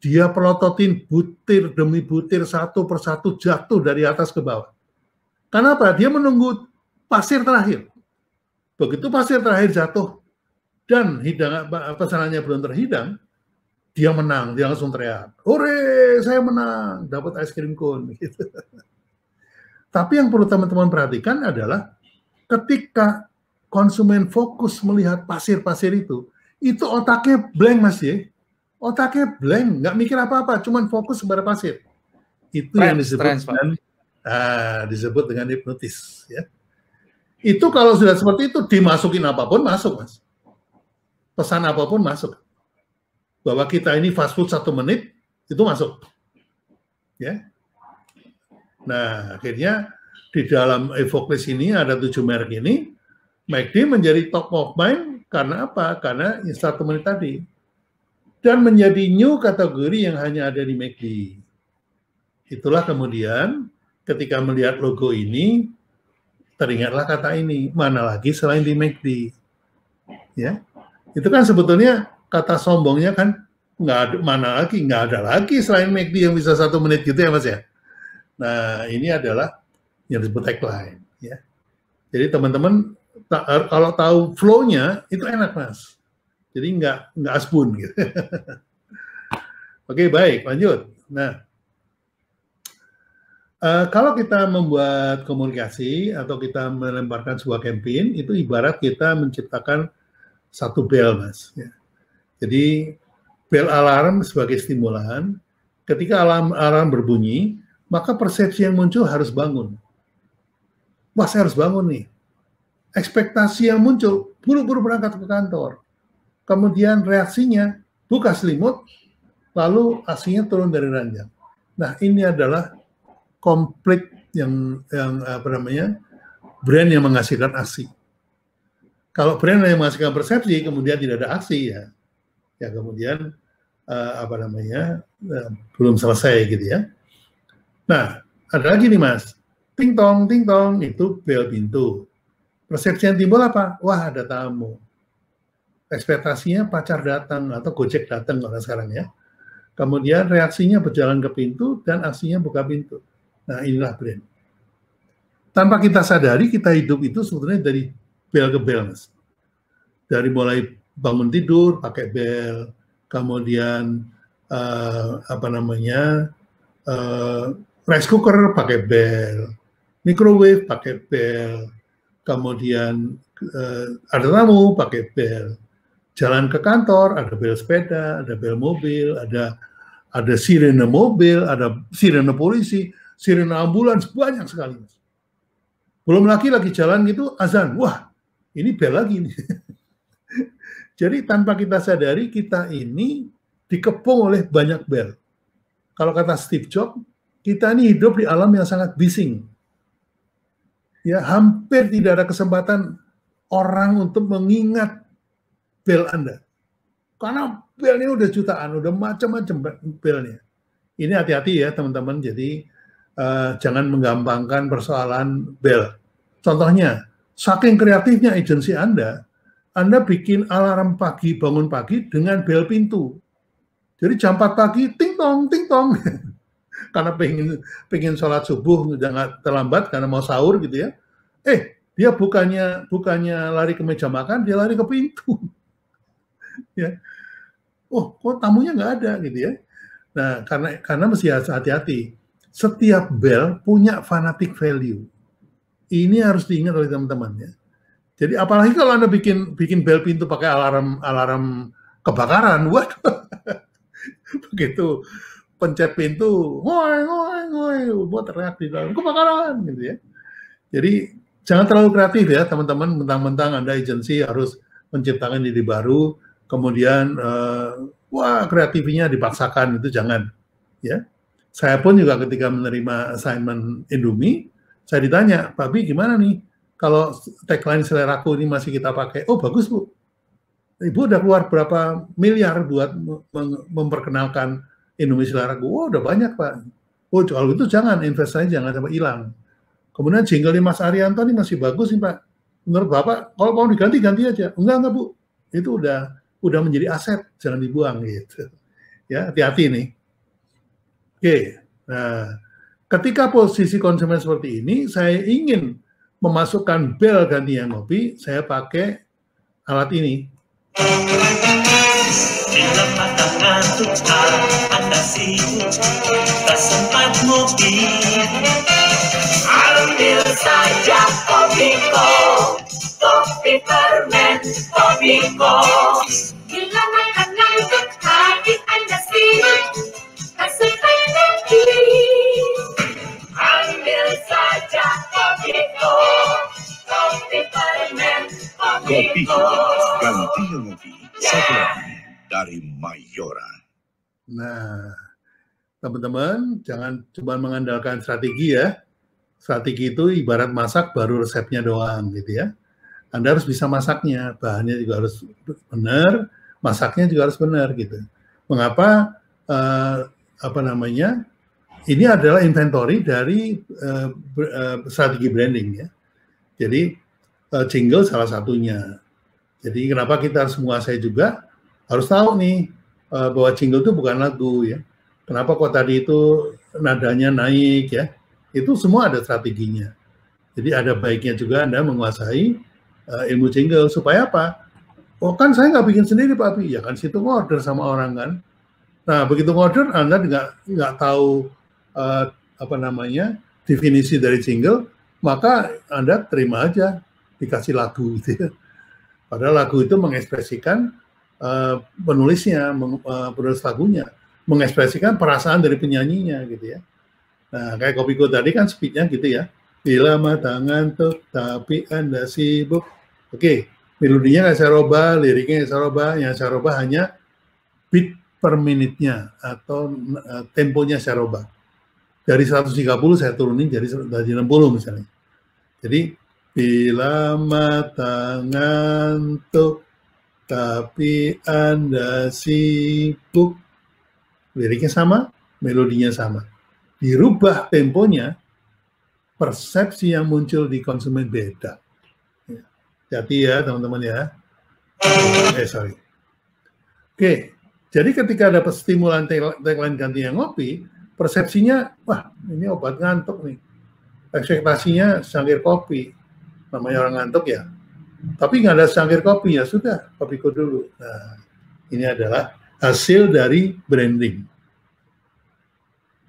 Dia pelototin butir demi butir satu persatu jatuh dari atas ke bawah. Kenapa? Dia menunggu pasir terakhir. Begitu pasir terakhir jatuh dan hidangan pesanannya belum terhidang, dia menang, dia langsung teriak, "Hore, saya menang, dapat ice cream cone." *laughs* Gitu. Tapi yang perlu teman-teman perhatikan adalah ketika konsumen fokus melihat pasir-pasir itu, itu otaknya blank Mas ya. Otaknya blank, nggak mikir apa-apa, cuman fokus kepada pasir. Itu trans, yang disebut trans, dengan ah, disebut dengan hipnotis ya. Itu kalau sudah seperti itu dimasukin apapun masuk Mas. Pesan apapun masuk bahwa kita ini fast food satu menit itu masuk. Ya. Nah, akhirnya di dalam Evoclis ini ada tujuh merek ini, McD menjadi top of mind karena apa? Karena satu menit tadi. Dan menjadi new kategori yang hanya ada di McD. Itulah kemudian ketika melihat logo ini, teringatlah kata ini. Mana lagi selain di McD? Ya, itu kan sebetulnya kata sombongnya kan nggak ada mana lagi nggak ada lagi selain McD yang bisa satu menit gitu ya mas ya nah ini adalah yang disebut tagline ya jadi teman-teman ta er, kalau tahu flow-nya itu enak mas jadi nggak nggak aspun gitu *laughs* oke baik lanjut nah Uh, kalau kita membuat komunikasi atau kita melemparkan sebuah campaign, itu ibarat kita menciptakan satu bel, mas. Ya. Jadi bel alarm sebagai stimulan, ketika alarm, alarm berbunyi, maka persepsi yang muncul harus bangun. Wah, saya harus bangun nih. Ekspektasi yang muncul, buru-buru berangkat ke kantor. Kemudian reaksinya, buka selimut, lalu aslinya turun dari ranjang. Nah, ini adalah komplit yang, yang apa namanya, brand yang menghasilkan aksi. Kalau brand yang menghasilkan persepsi, kemudian tidak ada aksi, ya yang kemudian uh, apa namanya uh, belum selesai gitu ya. Nah ada lagi nih mas, ting tong ting tong itu bel pintu. Persepsi yang timbul apa? Wah ada tamu. Ekspektasinya pacar datang atau gojek datang kalau sekarang ya. Kemudian reaksinya berjalan ke pintu dan aksinya buka pintu. Nah inilah brand. Tanpa kita sadari kita hidup itu sebetulnya dari bel ke bel mas. Dari mulai bangun tidur pakai bel, kemudian uh, apa namanya uh, rice cooker pakai bel, microwave pakai bel, kemudian uh, ada tamu pakai bel, jalan ke kantor ada bel sepeda, ada bel mobil, ada ada sirene mobil, ada sirene polisi, sirene ambulans banyak sekali. Belum lagi lagi jalan gitu azan, wah ini bel lagi nih. *laughs* Jadi tanpa kita sadari kita ini dikepung oleh banyak bel. Kalau kata Steve Jobs, kita ini hidup di alam yang sangat bising. Ya, hampir tidak ada kesempatan orang untuk mengingat bel Anda. Karena bel ini udah jutaan, udah macam-macam belnya. Ini hati-hati ya teman-teman, jadi uh, jangan menggampangkan persoalan bel. Contohnya, saking kreatifnya agensi Anda, anda bikin alarm pagi, bangun pagi dengan bel pintu. Jadi jam 4 pagi, ting tong, ting tong. *laughs* karena pengen, pengen sholat subuh, jangan terlambat karena mau sahur gitu ya. Eh, dia bukannya bukannya lari ke meja makan, dia lari ke pintu. *laughs* ya. Oh, kok tamunya nggak ada gitu ya. Nah, karena karena mesti hati-hati. Setiap bel punya fanatic value. Ini harus diingat oleh teman-teman ya. Jadi apalagi kalau Anda bikin bikin bel pintu pakai alarm alarm kebakaran, buat *laughs* Begitu pencet pintu, woi woi woi, buat teriak di dalam kebakaran gitu ya. Jadi jangan terlalu kreatif ya teman-teman, mentang-mentang Anda agensi harus menciptakan diri baru, kemudian uh, wah kreatifnya dipaksakan itu jangan ya. Saya pun juga ketika menerima assignment Indomie, saya ditanya, "Pak Bi, gimana nih? kalau tagline seleraku ini masih kita pakai, oh bagus Bu. Ibu udah keluar berapa miliar buat memperkenalkan Indonesia seleraku? Oh udah banyak Pak. Oh kalau itu jangan, investasi jangan sampai hilang. Kemudian jingle Mas Arianto ini masih bagus nih Pak. Menurut Bapak, kalau mau diganti, ganti aja. Enggak, enggak Bu. Itu udah udah menjadi aset, jangan dibuang gitu. Ya, hati-hati nih. Oke, nah ketika posisi konsumen seperti ini, saya ingin memasukkan bel gantian ngopi, saya pakai alat ini. Ambil saja kopi permen, Bila Ambil saja kopiku, kopi permen, kopiku. ganti ngopi, dari Mayora. Nah, teman-teman jangan cuma mengandalkan strategi ya. Strategi itu ibarat masak baru resepnya doang gitu ya. Anda harus bisa masaknya, bahannya juga harus benar, masaknya juga harus benar gitu. Mengapa uh, apa namanya ini adalah inventory dari uh, strategi branding ya. Jadi uh, jingle salah satunya. Jadi kenapa kita semua saya juga harus tahu nih uh, bahwa jingle itu bukan lagu ya. Kenapa kok tadi itu nadanya naik ya? Itu semua ada strateginya. Jadi ada baiknya juga Anda menguasai uh, ilmu jingle supaya apa? Oh kan saya nggak bikin sendiri Pak Pi ya kan situ order sama orang kan. Nah begitu order Anda nggak nggak tahu uh, apa namanya definisi dari single maka Anda terima aja dikasih lagu gitu ya. Padahal lagu itu mengekspresikan uh, penulisnya, meng, uh, penulis lagunya, mengekspresikan perasaan dari penyanyinya gitu ya. Nah, kayak Kopiko tadi kan speednya gitu ya. Bila tangan tuh, tapi Anda sibuk. Oke, okay. melodinya nggak saya roba, liriknya nggak saya roba, yang saya roba hanya beat per menitnya atau uh, temponya saya roba dari 130 saya turunin jadi 160 misalnya. Jadi bila mata ngantuk tapi Anda sibuk. Liriknya sama, melodinya sama. Dirubah temponya, persepsi yang muncul di konsumen beda. Jadi ya, ya teman-teman ya. Eh sorry. Oke, jadi ketika dapat stimulan tagline ganti yang ngopi, persepsinya wah ini obat ngantuk nih ekspektasinya sangkir kopi namanya orang ngantuk ya tapi nggak ada sangkir kopi ya sudah kopiku dulu nah ini adalah hasil dari branding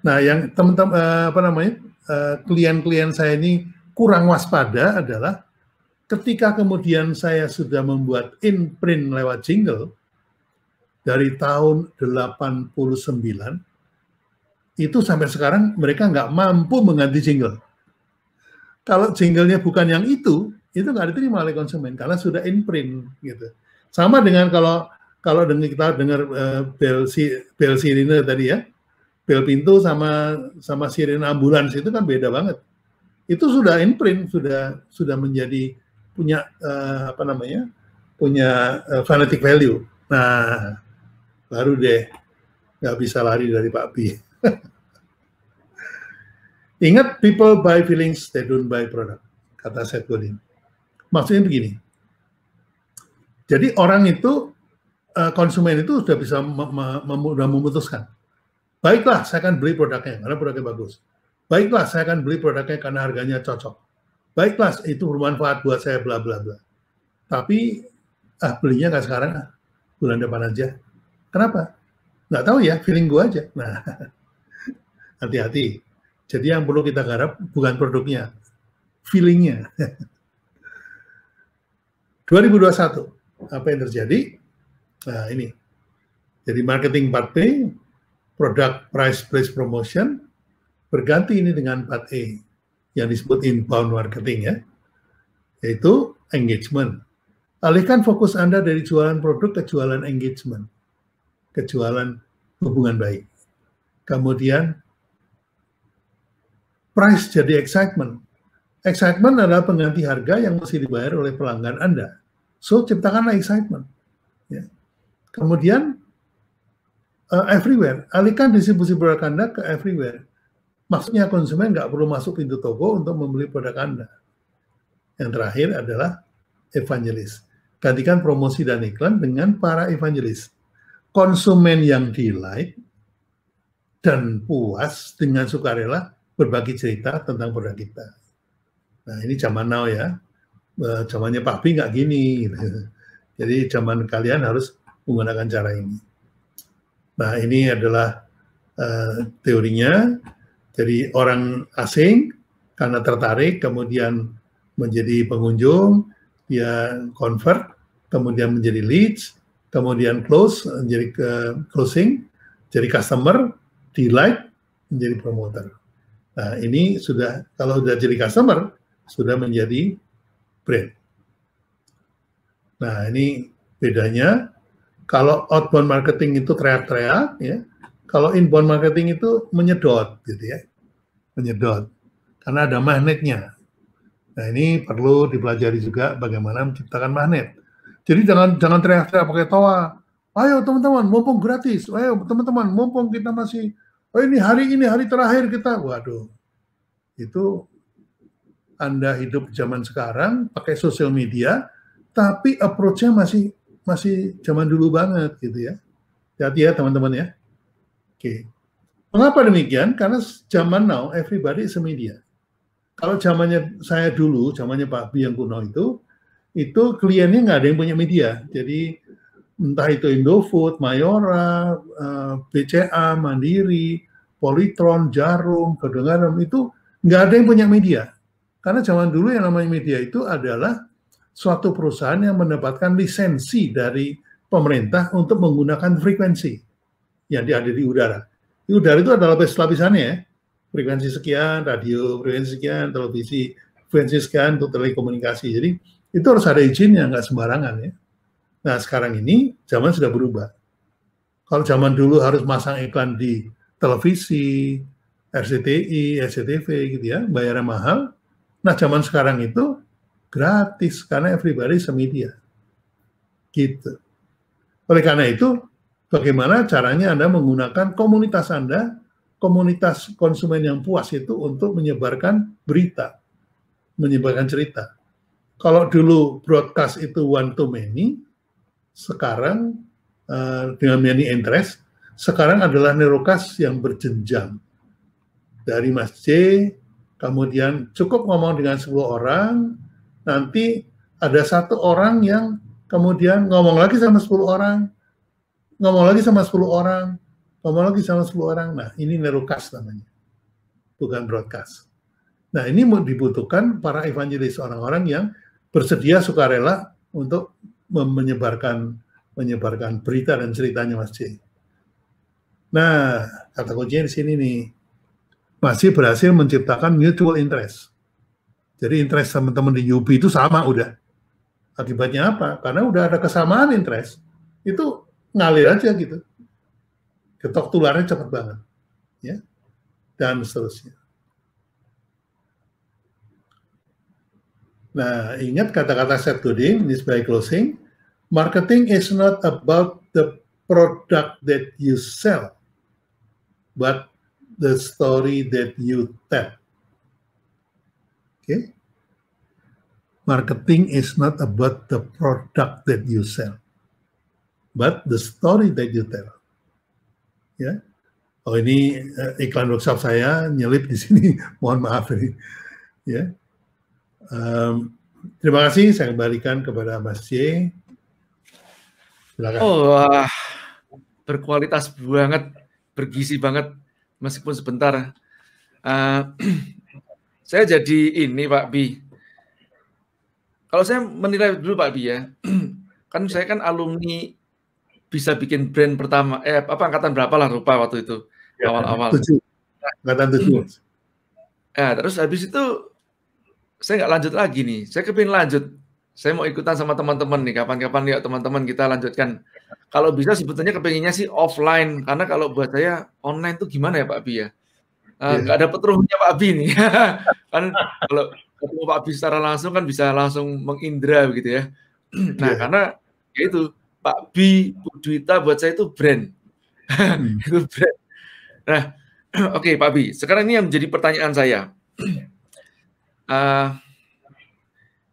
nah yang teman-teman eh, apa namanya eh, klien-klien saya ini kurang waspada adalah ketika kemudian saya sudah membuat imprint lewat jingle dari tahun 89 itu sampai sekarang mereka nggak mampu mengganti jingle. Kalau jinglenya bukan yang itu, itu nggak diterima oleh konsumen karena sudah in print gitu. Sama dengan kalau kalau dengar kita dengar uh, bel si bel sirine tadi ya, bel pintu sama sama sirine ambulans itu kan beda banget. Itu sudah in print, sudah sudah menjadi punya uh, apa namanya punya uh, fanatic value. Nah, baru deh nggak bisa lari dari Pak B. *laughs* Ingat, people buy feelings, they don't buy product, kata Seth Godin. Maksudnya begini, jadi orang itu, eh, konsumen itu sudah bisa memutuskan, baiklah saya akan beli produknya karena produknya bagus, baiklah saya akan beli produknya karena harganya cocok, baiklah itu bermanfaat buat saya, bla bla bla. Tapi ah belinya nggak sekarang, ah, bulan depan aja. Kenapa? Nggak tahu ya, feeling gue aja. Nah, *laughs* Hati-hati. Jadi yang perlu kita garap bukan produknya, feelingnya. 2021, *laughs* apa yang terjadi? Nah ini, jadi marketing 4P, product price place promotion, berganti ini dengan 4 a yang disebut inbound marketing ya, yaitu engagement. Alihkan fokus Anda dari jualan produk ke jualan engagement, ke jualan hubungan baik. Kemudian price jadi excitement. Excitement adalah pengganti harga yang mesti dibayar oleh pelanggan Anda. So ciptakanlah excitement. Ya. Kemudian uh, everywhere, alihkan distribusi produk Anda ke everywhere. Maksudnya konsumen nggak perlu masuk pintu toko untuk membeli produk Anda. Yang terakhir adalah evangelis. Gantikan promosi dan iklan dengan para evangelis. Konsumen yang delight dan puas dengan sukarela berbagi cerita tentang produk kita. Nah ini zaman now ya, eh, zamannya Pak nggak gini. *laughs* Jadi zaman kalian harus menggunakan cara ini. Nah ini adalah uh, teorinya. Jadi orang asing karena tertarik kemudian menjadi pengunjung, dia convert, kemudian menjadi leads, kemudian close, menjadi uh, closing, jadi customer, delight, menjadi promoter. Nah, ini sudah kalau sudah jadi customer sudah menjadi brand. Nah, ini bedanya kalau outbound marketing itu teriak-teriak ya. Kalau inbound marketing itu menyedot gitu ya. Menyedot. Karena ada magnetnya. Nah, ini perlu dipelajari juga bagaimana menciptakan magnet. Jadi jangan jangan teriak-teriak pakai toa. Ayo teman-teman, mumpung gratis. Ayo teman-teman, mumpung kita masih oh ini hari ini hari terakhir kita, waduh, itu Anda hidup zaman sekarang pakai sosial media, tapi approach-nya masih masih zaman dulu banget gitu ya. Hati ya teman-teman ya. Oke. Mengapa demikian? Karena zaman now everybody is a media. Kalau zamannya saya dulu, zamannya Pak Bi yang kuno itu, itu kliennya nggak ada yang punya media. Jadi entah itu Indofood, Mayora, eh, BCA, Mandiri, Politron, Jarum, Kedengaran itu nggak ada yang punya media. Karena zaman dulu yang namanya media itu adalah suatu perusahaan yang mendapatkan lisensi dari pemerintah untuk menggunakan frekuensi yang ada di udara. Di udara itu adalah lapis-lapisannya ya. Frekuensi sekian, radio, frekuensi sekian, televisi, frekuensi sekian untuk telekomunikasi. Jadi itu harus ada izin yang nggak sembarangan ya Nah sekarang ini zaman sudah berubah. Kalau zaman dulu harus masang iklan di televisi, RCTI, SCTV gitu ya, bayarnya mahal. Nah zaman sekarang itu gratis karena everybody semedia. Gitu. Oleh karena itu, bagaimana caranya Anda menggunakan komunitas Anda, komunitas konsumen yang puas itu untuk menyebarkan berita, menyebarkan cerita. Kalau dulu broadcast itu one to many, sekarang uh, dengan many interest sekarang adalah neurokas yang berjenjang dari Mas C kemudian cukup ngomong dengan 10 orang nanti ada satu orang yang kemudian ngomong lagi sama 10 orang ngomong lagi sama 10 orang ngomong lagi sama 10 orang nah ini neurokas namanya bukan broadcast nah ini dibutuhkan para evangelis orang-orang yang bersedia sukarela untuk menyebarkan menyebarkan berita dan ceritanya Mas J. Nah, kata kuncinya di sini nih. Masih berhasil menciptakan mutual interest. Jadi interest teman-teman di UB itu sama udah. Akibatnya apa? Karena udah ada kesamaan interest. Itu ngalir aja gitu. Ketok tularnya cepat banget. Ya. Dan seterusnya. Nah, ingat kata-kata Seth Godin, ini sebagai closing, marketing is not about the product that you sell, but the story that you tell. Okay? Marketing is not about the product that you sell, but the story that you tell. Ya, yeah? oh ini eh, iklan workshop saya nyelip di sini, *laughs* mohon maaf ini. Ya, Um, terima kasih, saya kembalikan kepada Mas C. Silakan. Oh, wah. berkualitas banget, bergizi banget, meskipun sebentar. Uh, *clears throat* saya jadi ini Pak Bi. Kalau saya menilai dulu Pak Bi ya, *clears throat* kan saya kan alumni bisa bikin brand pertama, eh apa angkatan berapa lah Rupa waktu itu ya, awal-awal. Ya, awal -awal. Tujuh. Angkatan tujuh. Ya, terus habis itu saya nggak lanjut lagi nih. Saya kepingin lanjut. Saya mau ikutan sama teman-teman nih. Kapan-kapan ya teman-teman kita lanjutkan. Kalau bisa sebetulnya kepinginnya sih offline. Karena kalau buat saya online tuh gimana ya Pak Abi ya? Eh, iya. Nggak uh, yeah. ada ruhnya Pak Abi nih. *laughs* kan kalau ketemu Pak Abi secara langsung kan bisa langsung mengindra begitu ya. *clears throat* nah yeah. karena ya itu Pak Bi, Budwita buat saya itu brand. Hmm. *laughs* itu brand. Nah, *clears throat* oke okay, Pak Bi, sekarang ini yang menjadi pertanyaan saya. *clears throat* teman eh,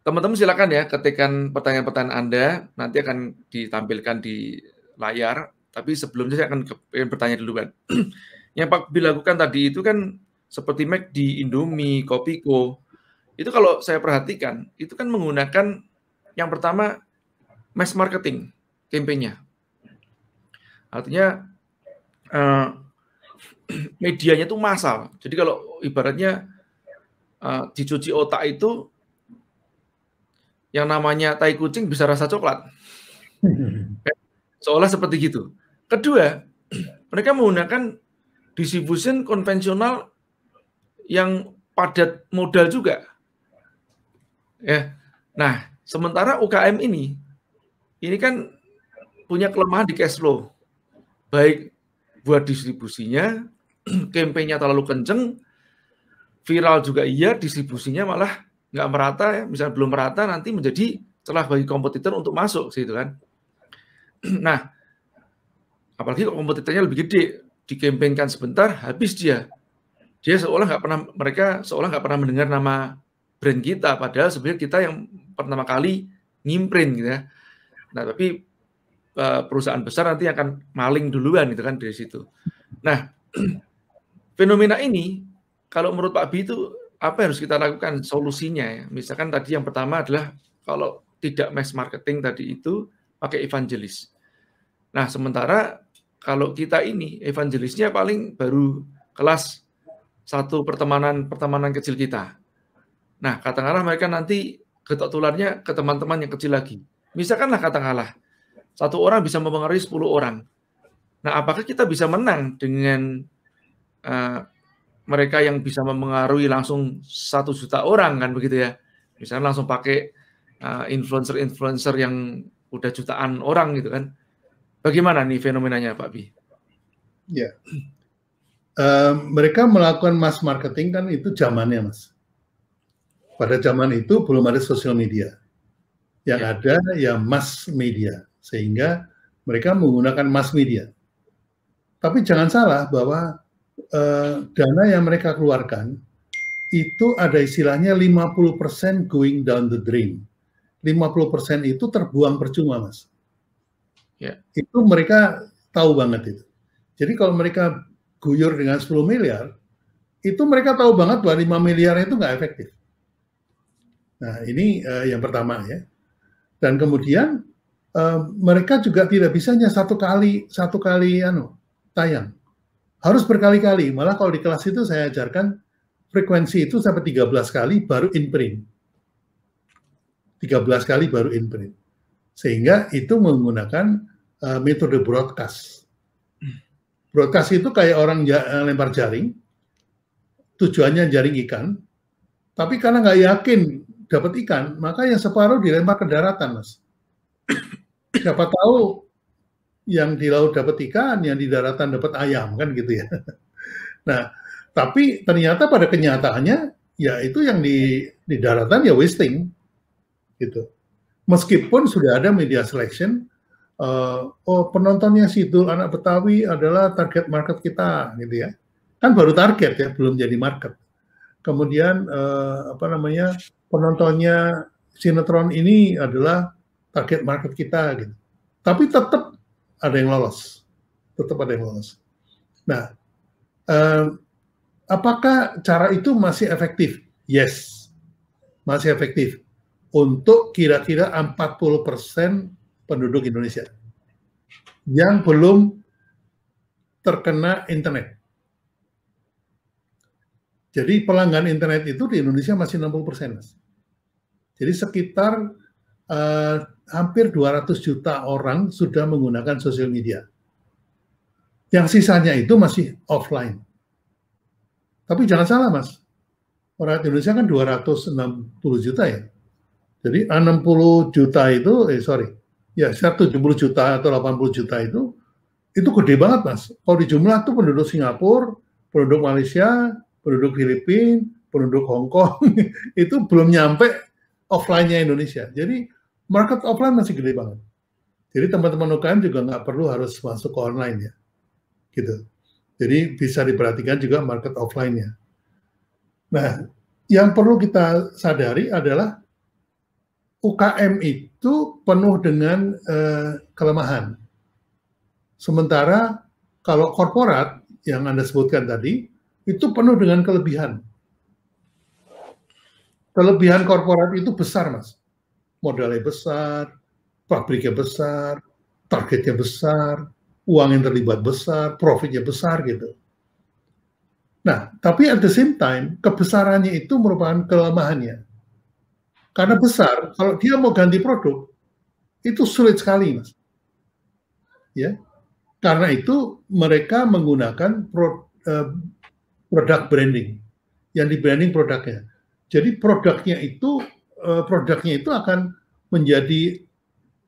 Teman-teman silakan ya ketikkan pertanyaan-pertanyaan Anda, nanti akan ditampilkan di layar, tapi sebelumnya saya akan ingin bertanya dulu kan *clears throat* yang Pak Bi tadi itu kan seperti Mac di Indomie, Kopiko, itu kalau saya perhatikan, itu kan menggunakan yang pertama mass marketing kampanyenya. Artinya uh, *clears throat* medianya itu massal. Jadi kalau ibaratnya Eh, dicuci otak itu yang namanya tai kucing bisa rasa coklat. Seolah seperti gitu. Kedua, mereka menggunakan distribusi konvensional yang padat modal juga. Ya. Nah, sementara UKM ini ini kan punya kelemahan di cash flow. Baik buat distribusinya, kampanyenya *clears throat* terlalu kenceng viral juga iya, distribusinya malah nggak merata ya, misalnya belum merata nanti menjadi celah bagi kompetitor untuk masuk gitu kan. *clears throat* Nah, apalagi kompetitornya lebih gede, dikempenkan sebentar, habis dia. Dia seolah nggak pernah mereka seolah nggak pernah mendengar nama brand kita, padahal sebenarnya kita yang pertama kali ngimprint gitu ya. Nah, tapi eh, perusahaan besar nanti akan maling duluan gitu kan dari situ. Nah, *clears throat* fenomena ini kalau menurut Pak Bi itu apa yang harus kita lakukan solusinya ya? Misalkan tadi yang pertama adalah kalau tidak mass marketing tadi itu pakai evangelis. Nah, sementara kalau kita ini evangelisnya paling baru kelas satu pertemanan pertemanan kecil kita. Nah, katakanlah mereka nanti ketok tularnya ke teman-teman yang kecil lagi. Misalkanlah katakanlah satu orang bisa mempengaruhi 10 orang. Nah, apakah kita bisa menang dengan uh, mereka yang bisa mempengaruhi langsung satu juta orang kan begitu ya. Misalnya langsung pakai eh, influencer-influencer uh, yang udah jutaan orang gitu kan. Bagaimana nih fenomenanya Pak Bi? Ya, yeah. mereka melakukan mass marketing kan itu zamannya mas. Pada zaman itu belum ada sosial media. Yang yeah. ada ya mass media. Sehingga mereka menggunakan mass media. Tapi jangan salah bahwa eh, dana yang mereka keluarkan itu ada istilahnya 50% going down the drain. 50% itu terbuang percuma, Mas. Yeah. Itu mereka tahu banget itu. Jadi kalau mereka guyur dengan 10 miliar, itu mereka tahu banget bahwa 5 miliar itu nggak efektif. Nah, ini uh, yang pertama ya. Dan kemudian uh, mereka juga tidak bisanya satu kali satu kali anu tayang harus berkali-kali. Malah kalau di kelas itu saya ajarkan frekuensi itu sampai 13 kali baru imprint, 13 kali baru imprint Sehingga itu menggunakan uh, metode broadcast. Broadcast itu kayak orang ja eh, lempar jaring, tujuannya jaring ikan, tapi karena nggak yakin dapat ikan, maka yang separuh dilempar ke daratan, mas. Siapa tahu yang di laut dapat ikan, yang di daratan dapat ayam kan gitu ya. *laughs* Nah, tapi ternyata pada kenyataannya ya itu yang di di daratan ya wasting gitu. Meskipun sudah ada media selection, uh, oh penontonnya situ anak Betawi adalah target market kita gitu ya. Kan baru target ya, belum jadi market. Kemudian uh, apa namanya penontonnya sinetron ini adalah target market kita gitu. Tapi tetap ada yang lolos, tetap ada yang lolos. Nah, eh, apakah cara itu masih efektif? Yes, masih efektif untuk kira-kira 40% penduduk Indonesia yang belum terkena internet. Jadi pelanggan internet itu di Indonesia masih 60 persen. Jadi sekitar eh, hampir 200 juta orang sudah menggunakan sosial media. Yang sisanya itu masih offline. Tapi jangan salah mas, orang Indonesia kan 260 juta ya. Jadi 60 eh, juta itu, eh sorry, ya 170 juta atau 80 juta itu, itu gede banget mas. Kalau di jumlah itu penduduk Singapura, penduduk Malaysia, penduduk Filipina, penduduk Hongkong, *laughs* itu belum nyampe offline-nya Indonesia. Jadi market offline masih gede banget. Jadi teman-teman UKM juga nggak perlu harus masuk ke online ya. Gitu. Jadi bisa diperhatikan juga market offline-nya. Nah, yang perlu kita sadari adalah UKM itu penuh dengan eh, kelemahan. Sementara kalau korporat yang Anda sebutkan tadi, itu penuh dengan kelebihan. Kelebihan korporat itu besar, Mas modalnya besar, pabriknya besar, targetnya besar, uang yang terlibat besar, profitnya besar gitu. Nah, tapi at the same time, kebesarannya itu merupakan kelemahannya. Karena besar, kalau dia mau ganti produk, itu sulit sekali, Mas. Ya. Karena itu mereka menggunakan pro, eh, produk branding yang di branding produknya. Jadi produknya itu Eh, produknya itu akan menjadi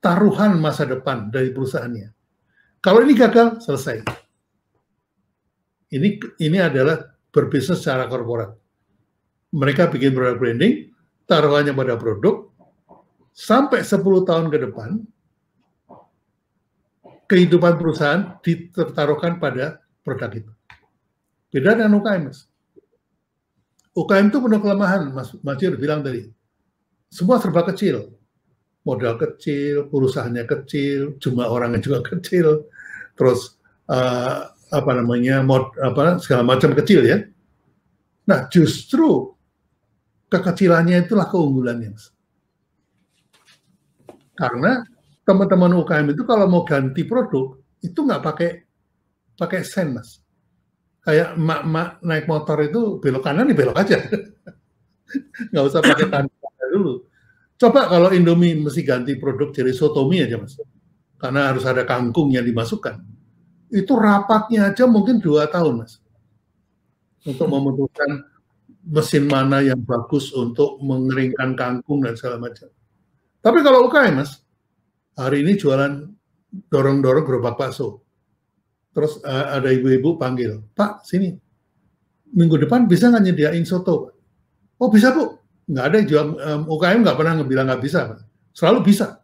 taruhan masa depan dari perusahaannya. Kalau ini gagal, selesai. Ini ini adalah berbisnis secara korporat. Mereka bikin produk branding, taruhannya pada produk, sampai 10 tahun ke depan, kehidupan perusahaan ditertaruhkan pada produk itu. Beda dengan UKM, UKM itu penuh kelemahan, Mas Majir bilang tadi semua serba kecil. Modal kecil, perusahaannya kecil, jumlah orangnya juga *laughs* kecil. Terus uh, apa namanya mod apa segala macam kecil ya. Nah, justru kekecilannya itulah keunggulannya. Karena teman-teman UKM itu kalau mau ganti produk itu nggak pakai pakai sen mas kayak emak-emak naik motor itu belok kanan nih ya belok aja *laughs* nggak usah pakai tanda dulu. Coba kalau Indomie mesti ganti produk jadi sotomi aja mas, karena harus ada kangkung yang dimasukkan. Itu rapatnya aja mungkin dua tahun mas, untuk *laughs* memutuskan mesin mana yang bagus untuk mengeringkan kangkung dan segala macam. Tapi kalau UKM mas, hari ini jualan dorong-dorong gerobak bakso. Terus uh, ada ibu-ibu panggil, Pak sini, minggu depan bisa nggak nyediain soto? Oh bisa bu, nggak ada yang jual um, UKM nggak pernah bilang nggak bisa selalu bisa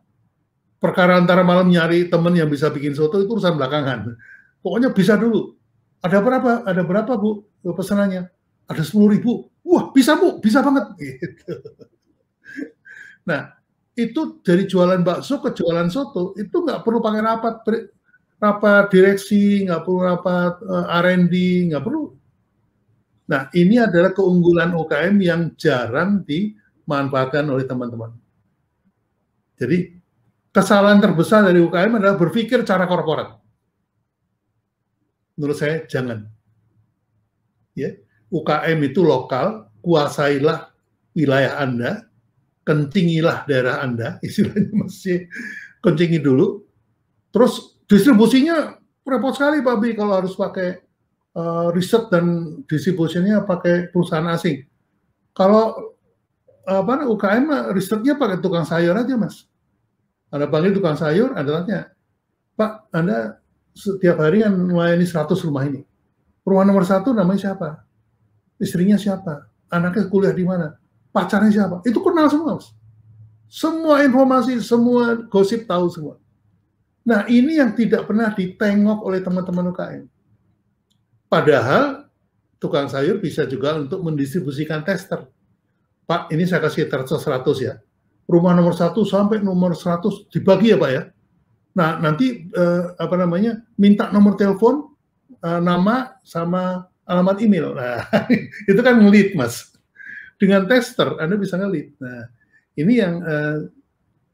perkara antara malam nyari temen yang bisa bikin soto itu urusan belakangan pokoknya bisa dulu ada berapa ada berapa bu pesanannya ada sepuluh ribu wah bisa bu bisa banget *laughs* gitu nah itu dari jualan bakso ke jualan soto itu nggak perlu pakai rapat rapat direksi nggak perlu rapat eh, R&D nggak perlu Nah, ini adalah keunggulan UKM yang jarang dimanfaatkan oleh teman-teman. Jadi, kesalahan terbesar dari UKM adalah berpikir cara korporat. Menurut saya, jangan. Ya, UKM itu lokal, kuasailah wilayah Anda, kencingilah daerah Anda, *laughs* istilahnya masih kencingi dulu. Terus distribusinya repot sekali, Pak B, kalau harus pakai uh, eh, riset dan distribusinya pakai perusahaan asing. Kalau apa UKM risetnya pakai tukang sayur aja mas. Ada panggil tukang sayur, ada tanya, Pak, Anda setiap hari kan melayani 100 rumah ini. Rumah nomor satu namanya siapa? Istrinya siapa? Anaknya kuliah di mana? Pacarnya siapa? Itu kenal semua mas. Semua informasi, semua gosip tahu semua. Nah ini yang tidak pernah ditengok oleh teman-teman UKM Padahal tukang sayur bisa juga untuk mendistribusikan tester. Pak, ini saya kasih tercer 100 ya. Rumah nomor 1 sampai nomor 100 dibagi ya Pak ya. Nah, nanti eh, apa namanya? minta nomor telepon, eh, nama sama alamat email. Nah, *laughs* itu kan ngelit, Mas. Dengan tester Anda bisa ngelit. Nah, ini yang eh,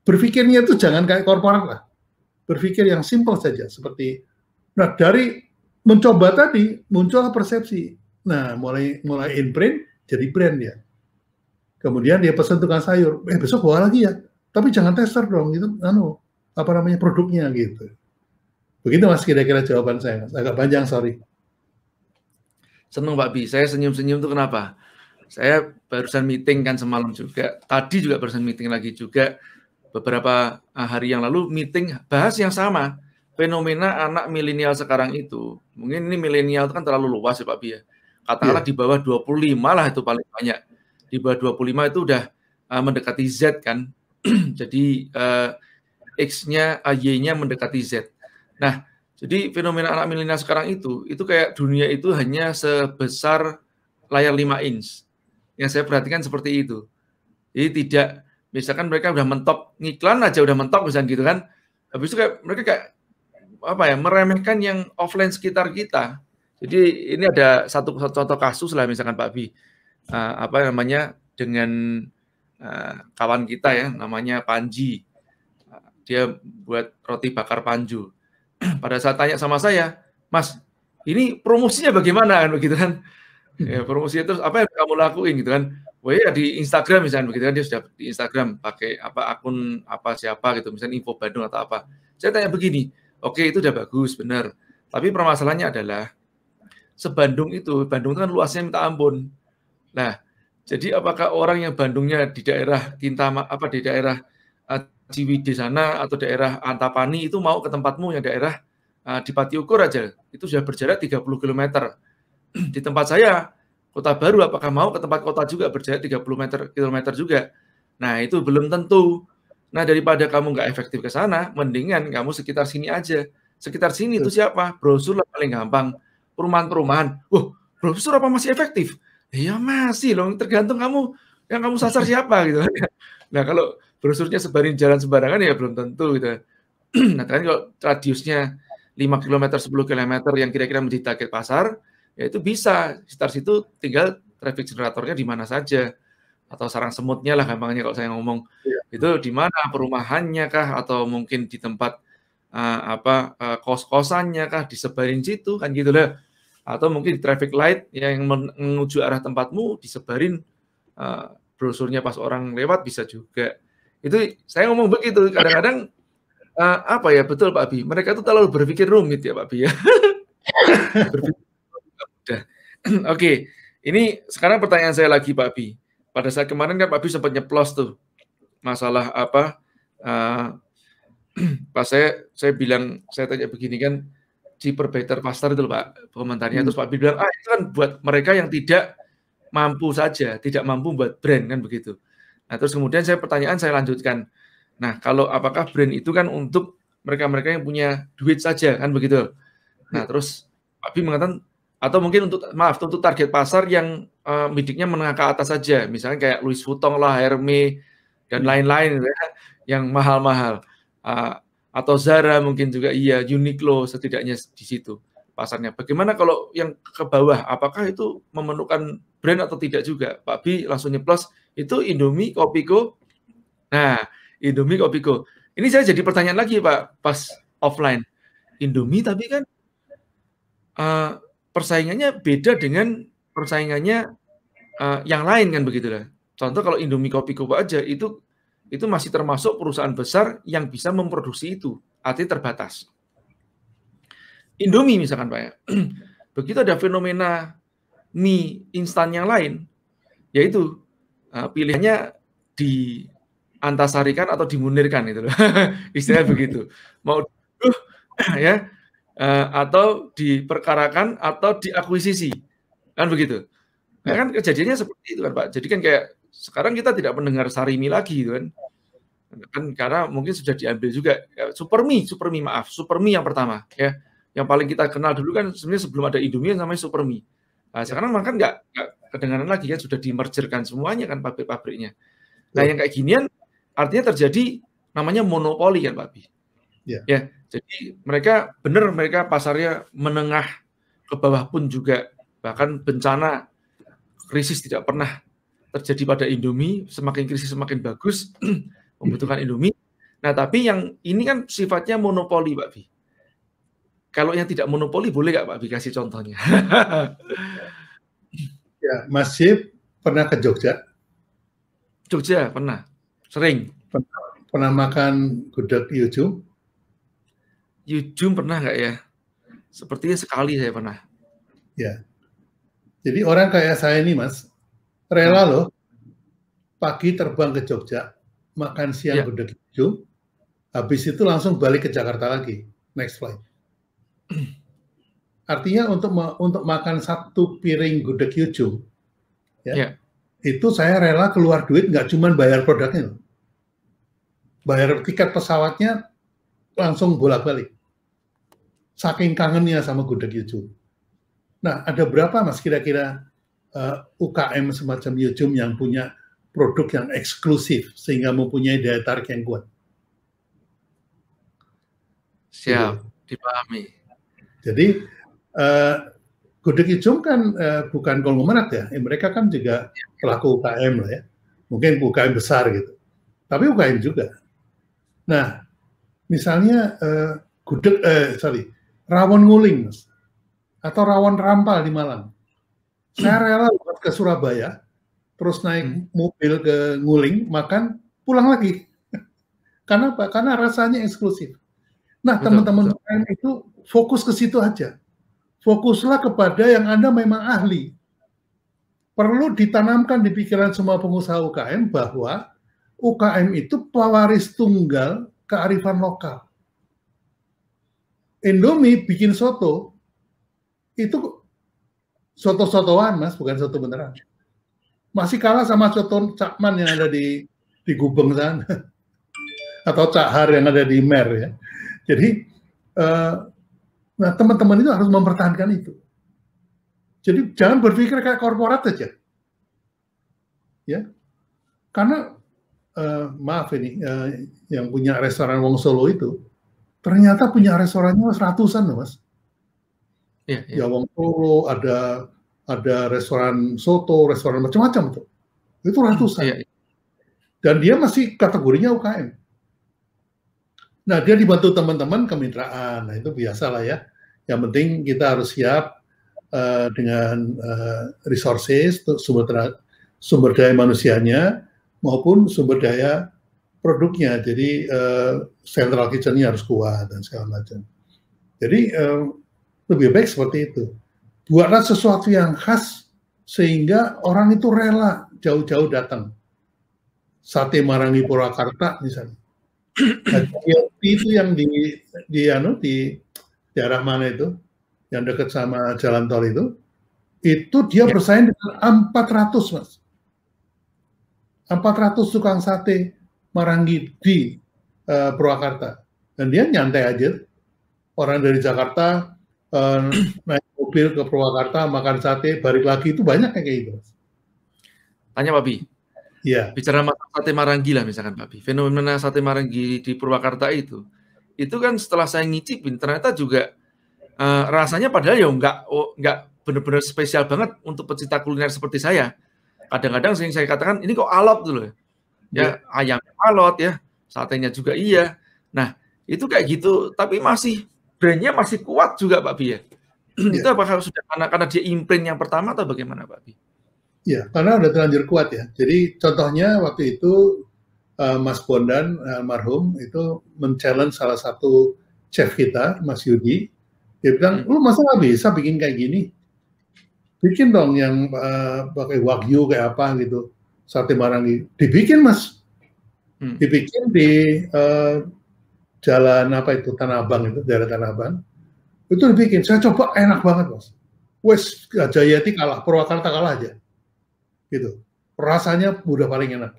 berpikirnya itu jangan kayak korporat lah. Berpikir yang simpel saja seperti nah dari mencoba tadi muncul persepsi. Nah, mulai mulai imprint jadi brand dia. Kemudian dia pesan tukang sayur, eh besok bawa lagi ya. Tapi jangan tester dong gitu, anu apa namanya produknya gitu. Begitu mas kira-kira jawaban saya mas. Agak panjang sorry. Seneng Pak Bi, saya senyum-senyum itu kenapa? Saya barusan meeting kan semalam juga, tadi juga barusan meeting lagi juga beberapa ah, hari yang lalu meeting bahas yang sama fenomena anak milenial sekarang itu, mungkin ini milenial itu kan terlalu luas ya Pak Bia. Ya. Katakanlah yeah. di bawah 25 lah itu paling banyak. Di bawah 25 itu udah uh, mendekati Z kan. *clears throat* jadi uh, X-nya, uh, Y-nya mendekati Z. Nah, jadi fenomena anak milenial sekarang itu, itu kayak dunia itu hanya sebesar layar 5 inch. Yang saya perhatikan seperti itu. Jadi tidak, misalkan mereka udah mentok, ngiklan aja udah mentok misalnya gitu kan. Habis itu kayak mereka kayak apa ya meremehkan yang offline sekitar kita. Jadi ini ada satu contoh kasus lah misalkan Pak Bi uh, eh, apa namanya dengan uh, kawan kita ya namanya Panji. Eh, dia buat roti bakar Panju. *clears throat* Pada saat tanya sama saya, "Mas, ini promosinya bagaimana?" kan begitu kan. Ya, promosinya terus apa yang kamu lakuin gitu kan. Wah oh ya di Instagram misalnya begitu kan dia sudah di Instagram pakai apa akun apa siapa gitu misalnya info Bandung atau apa. Saya tanya begini, Oke, itu udah bagus, benar. Tapi permasalahannya adalah sebandung itu, Bandung itu kan luasnya minta ampun. Nah, jadi apakah orang yang Bandungnya di daerah Kintama apa di daerah eh, Ciwi di sana atau daerah Antapani itu mau ke tempatmu yang daerah uh, di Patiukur aja, itu sudah berjarak 30 km. *clears throat* di tempat saya Kota Baru apakah mau ke tempat kota juga berjarak 30 meter, kilometer juga? Nah, itu belum tentu. Nah, daripada kamu nggak efektif ke sana, mendingan kamu sekitar sini aja. Sekitar sini itu siapa? Brosur lah paling gampang. Perumahan-perumahan. Wah, brosur apa masih efektif? Iya masih loh, tergantung kamu yang kamu sasar *laughs* siapa gitu. Nah, kalau brosurnya sebarin jalan sembarangan ya belum tentu gitu. *clears throat* nah, kan kalau radiusnya 5 km, 10 km yang kira-kira menjadi target pasar, ya itu bisa. Sekitar situ tinggal traffic generatornya di mana saja atau sarang semutnya lah gampangnya kalau saya ngomong ya. itu di mana perumahannya kah atau mungkin di tempat uh, apa uh, kos-kosannya kah disebarin situ kan gitu lah atau mungkin di traffic light yang menuju arah tempatmu disebarin uh, brosurnya pas orang lewat bisa juga itu saya ngomong begitu kadang-kadang uh, apa ya betul Pak Bi mereka itu terlalu berpikir rumit ya Pak Bi ya *laughs* *clears throat* oke okay. ini sekarang pertanyaan saya lagi Pak Bi pada saat kemarin kan Pak Bi sempat nyeplos tuh masalah apa uh, *clears throat* pas saya saya bilang saya tanya begini kan si better faster itu Pak komentarnya hmm. terus Pak Bi bilang ah itu kan buat mereka yang tidak mampu saja tidak mampu buat brand kan begitu nah terus kemudian saya pertanyaan saya lanjutkan nah kalau apakah brand itu kan untuk mereka-mereka yang punya duit saja kan begitu nah terus Pak Bi mengatakan atau mungkin untuk maaf untuk target pasar yang uh, menengah ke atas saja, misalnya kayak Louis Vuitton lah, Hermes dan hmm. lain-lain gitu ya, yang mahal-mahal. Uh, atau Zara mungkin juga iya, Uniqlo setidaknya di situ pasarnya. Bagaimana kalau yang ke bawah, apakah itu memerlukan brand atau tidak juga? Pak Bi langsung nyeplos, itu Indomie, Kopiko. Nah, Indomie, Kopiko. Ini saya jadi pertanyaan lagi Pak, pas offline. Indomie tapi kan uh, persaingannya beda dengan persaingannya uh, yang lain kan begitu lah. Contoh kalau Indomie Kopi Kopi aja itu itu masih termasuk perusahaan besar yang bisa memproduksi itu, artinya terbatas. Indomie misalkan Pak ya. *clears throat* Begitu ada fenomena mie instan yang lain, yaitu uh, pilihannya di antasarikan atau dimunirkan itu loh. *laughs* Istilahnya begitu. Mau uh, *clears throat* ya uh, atau diperkarakan atau diakuisisi. Kan begitu. Nah, kan kejadiannya seperti itu kan Pak. Jadi kan kayak sekarang kita tidak mendengar Sarimi lagi gitu kan. Kan karena mungkin sudah diambil juga ya, Supermi, Supermi maaf, Supermi yang pertama ya. Yang paling kita kenal dulu kan sebenarnya sebelum ada Indomie namanya Supermi. Nah, sekarang makan nggak kedengaran lagi kan sudah dimergerkan semuanya kan pabrik-pabriknya. Nah, yang kayak ginian artinya terjadi namanya monopoli kan Pak Bi. Ya. Ya, jadi mereka benar mereka pasarnya menengah ke bawah pun juga bahkan bencana krisis tidak pernah terjadi pada Indomie, semakin krisis semakin bagus *clears throat* membutuhkan Indomie. Nah, tapi yang ini kan sifatnya monopoli, Pak Bi. Kalau yang tidak monopoli boleh nggak Pak Bi kasih contohnya? *laughs* ya, masih pernah ke Jogja? Jogja pernah, sering. Pernah, pernah makan gudeg Yujum? Yujum pernah nggak ya? Sepertinya sekali saya pernah. Ya, jadi orang kayak saya ini mas, rela hmm. loh pagi terbang ke Jogja, makan siang yeah. gudeg hijau, habis itu langsung balik ke Jakarta lagi, next flight. *clears throat* Artinya untuk untuk makan satu piring gudeg hijau, ya, ya. itu saya rela keluar duit nggak cuma bayar produknya, bayar tiket pesawatnya langsung bolak-balik. Saking kangennya sama gudeg hijau. Nah, ada berapa mas kira-kira uh, eh, UKM semacam YouTube yang punya produk yang eksklusif sehingga mempunyai daya tarik yang kuat? Siap, iya. dipahami. Jadi uh, Gudeg Ijum kan uh, bukan konglomerat ya, eh, mereka kan juga pelaku UKM lah ya, mungkin UKM besar gitu, tapi UKM juga. Nah, misalnya uh, gudeg, uh, sorry, rawon nguling mas, atau rawan rampal di Malang. Saya hmm. rela lewat ke Surabaya, terus naik hmm. mobil ke Nguling, makan, pulang lagi. *laughs* Karena apa? Karena rasanya eksklusif. Nah, teman-teman UKM itu fokus ke situ aja. Fokuslah kepada yang Anda memang ahli. Perlu ditanamkan di pikiran semua pengusaha UKM bahwa UKM itu pewaris tunggal kearifan lokal. Indomie bikin soto, itu soto-sotoan mas, bukan soto beneran. Masih kalah sama soto cakman yang ada di di Gubeng sana *laughs* atau cahar yang ada di Mer ya. Jadi uh, nah teman-teman itu harus mempertahankan itu. Jadi jangan berpikir kayak korporat aja. Ya. Karena uh, maaf ini uh, yang punya restoran Wong Solo itu ternyata punya restorannya ratusan loh mas yeah, yeah. Jawang Solo, ada ada restoran soto, restoran macam-macam tuh. Itu ratusan. Yeah, yeah. Dan dia masih kategorinya UKM. Nah, dia dibantu teman-teman kemitraan. Nah, itu biasalah ya. Yang penting kita harus siap uh, dengan uh, resources, sumber, sumber daya manusianya, maupun sumber daya produknya. Jadi uh, central kitchennya harus kuat dan segala macam. Jadi uh, lebih baik seperti itu. Buatlah sesuatu yang khas sehingga orang itu rela jauh-jauh datang. Sate Marangi Purwakarta misalnya. *clears throat* Nah, itu yang di di anu di daerah mana itu yang dekat sama jalan tol itu itu dia ya. bersaing dengan 400 mas 400 tukang sate Marangi di uh, Purwakarta dan dia nyantai aja orang dari Jakarta eh, *clears throat* naik mobil ke Purwakarta, makan sate, balik lagi itu banyak kayak gitu. Tanya Pak Bi. Iya. Bicara makan sate maranggi lah misalkan Pak Bi. Fenomena sate maranggi di Purwakarta itu, itu kan setelah saya ngicipin ternyata juga eh, rasanya padahal ya nggak oh, nggak benar-benar spesial banget untuk pecinta kuliner seperti saya. Kadang-kadang sering saya katakan ini kok alot dulu gitu ya. Ya, iya. ayam alot ya, satenya juga iya. Nah, itu kayak gitu tapi masih brandnya masih kuat juga Pak Bi ya. Itu apakah sudah karena, karena dia imprint yang pertama atau bagaimana Pak Bi? Ya, karena udah terlanjur kuat ya. Jadi contohnya waktu itu uh, Mas Bondan eh, almarhum itu men-challenge salah satu chef kita, Mas Yudi. Dia bilang, hmm. lu masa nggak bisa bikin kayak gini? Bikin dong yang uh, pakai wagyu kayak apa gitu, sate marangi. Dibikin mas, hmm. dibikin di uh, jalan apa itu Tanah Abang itu daerah Tanah Abang itu dibikin saya coba enak banget mas wes Jayati kalah Purwakarta kalah aja gitu rasanya udah paling enak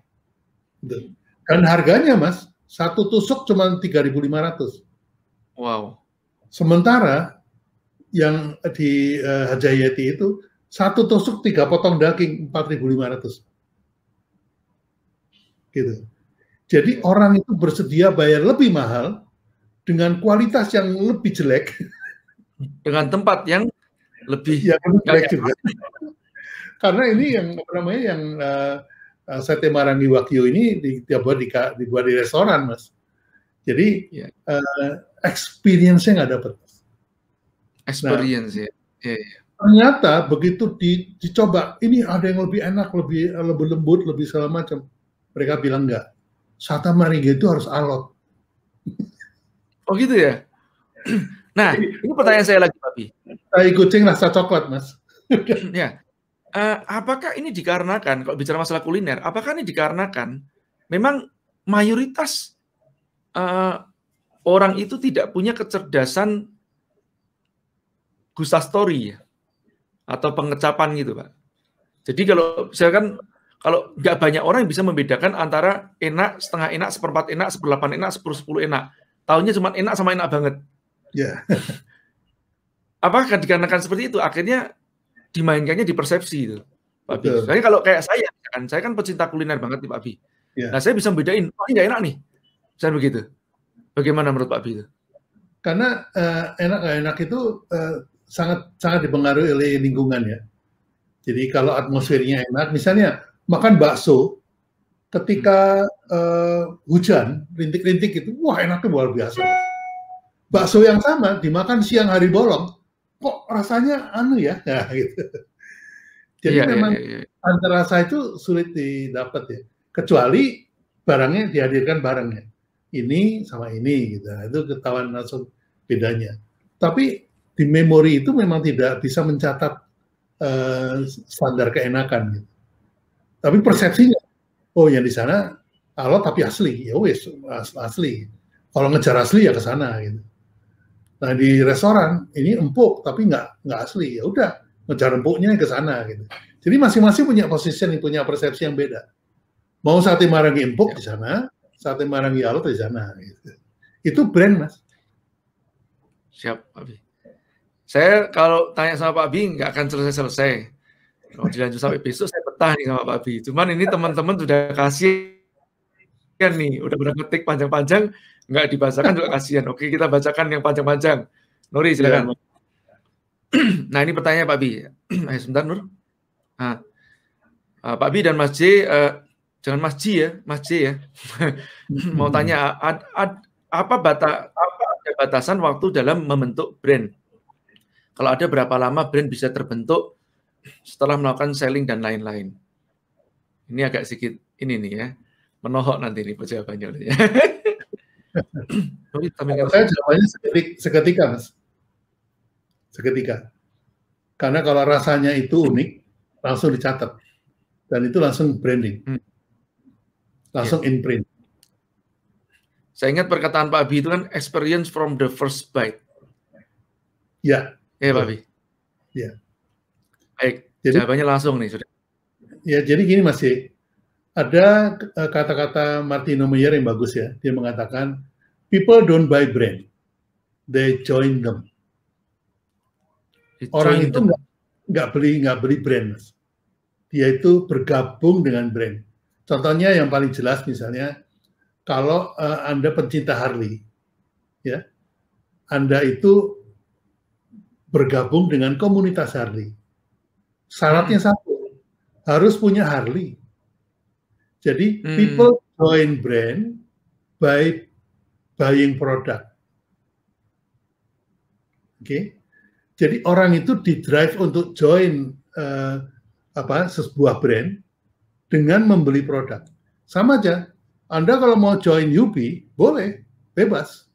gitu. dan harganya mas satu tusuk cuma 3.500 wow sementara yang di uh, eh, Jayati itu satu tusuk tiga potong daging 4.500 gitu jadi iya. orang itu bersedia bayar lebih mahal dengan kualitas yang lebih jelek. Dengan tempat yang lebih, yang lebih jelek juga. Karena ini yang apa namanya yang uh, sate marangi wakio ini dibuat di, dibuat di restoran, mas. Jadi yeah. Iya. uh, experience-nya nggak dapat. Experience nah, ya. Yeah, yeah. Ternyata begitu di, dicoba, ini ada yang lebih enak, lebih lebih lembut, lebih segala macam. Mereka bilang enggak Sata Mariga itu harus alot. Oh gitu ya? *clears throat* Nah, ini pertanyaan saya lagi, Papi. Tai eh, kucing rasa coklat, Mas. *clears throat* ya. Uh, apakah ini dikarenakan, kalau bicara masalah kuliner, apakah ini dikarenakan memang mayoritas uh, orang itu tidak punya kecerdasan gustastory ya? Atau pengecapan gitu, Pak. Jadi kalau saya kan kalau nggak banyak orang yang bisa membedakan antara enak, setengah enak, seperempat enak, seperdelapan enak, sepuluh sepuluh enak. Tahunya cuma enak sama enak banget. Ya. Yeah. *laughs* Apakah dikarenakan seperti itu? Akhirnya dimainkannya di persepsi itu, Pak Bi. Jadi kalau kayak saya, kan saya kan pecinta kuliner banget nih Pak Bi. Yeah. Nah saya bisa bedain, oh ini nggak enak nih. Saya begitu. Bagaimana menurut Pak Bi Karena uh, enak nggak enak itu uh, sangat sangat dipengaruhi oleh lingkungan ya. Jadi kalau atmosfernya enak, misalnya makan bakso ketika uh, hujan rintik-rintik itu wah enaknya luar biasa bakso yang sama dimakan siang hari bolong kok rasanya anu ya *laughs* nah, gitu jadi yeah, iya, memang yeah, yeah. antara rasa itu sulit didapat ya kecuali barangnya dihadirkan barangnya ini sama ini gitu nah, itu ketahuan langsung bedanya tapi di memori itu memang tidak bisa mencatat uh, standar keenakan gitu tapi persepsinya, oh yang di sana alot tapi asli, ya wes asli. Kalau ngejar asli ya ke sana gitu. Nah di restoran ini empuk tapi nggak nggak asli, ya udah ngejar empuknya ke sana gitu. Jadi masing-masing punya yang punya persepsi yang beda. Mau sate marangi empuk di sana, sate marangi alot di sana. Gitu. Itu brand mas. Siap, Pak Saya kalau tanya sama Pak Bing nggak akan selesai-selesai. Kalau dilanjut sampai besok saya betah nih sama Pak Bi. Cuman ini teman-teman sudah kasih kasihan nih, udah berketik panjang-panjang, nggak dibacakan juga kasihan. Oke, kita bacakan yang panjang-panjang. Nuri, iya. silakan. Ya. *clears throat* nah, ini pertanyaan Pak Bi. *clears throat* Ayo sebentar, Nur. Nah, Pak Bi dan Mas J, uh, jangan Mas J ya, Mas J ya. *clears throat* Mau tanya, ad, ad, apa, bata, apa ada batasan waktu dalam membentuk brand? Kalau ada berapa lama brand bisa terbentuk setelah melakukan selling dan lain-lain. Ini agak sedikit ini nih ya, menohok nanti nih jawabannya. Saya jawabannya seketika, seketika mas, seketika. Karena kalau rasanya itu unik, langsung dicatat dan itu langsung branding, hmm. langsung yeah. imprint. Saya ingat perkataan Pak Abi itu kan experience from the first bite. Ya. Yeah. Ya yeah, Pak Abi. Ya. Yeah. Baik, jadi, jawabannya langsung nih sudah. Ya, jadi gini masih ada eh, kata-kata Martino Meyer yang bagus ya. Dia mengatakan people don't buy brand, they join them. They join Orang itu nggak beli nggak beli brand, mas. Dia itu bergabung dengan brand. Contohnya yang paling jelas misalnya kalau uh, anda pencinta Harley, ya, anda itu bergabung dengan komunitas Harley. Syaratnya hmm. satu, harus punya Harley. Jadi hmm. people join brand by buying product. Oke. Okay? Jadi orang itu didrive untuk join uh, apa sebuah brand dengan membeli produk. Sama aja. Anda kalau mau join UP boleh, bebas.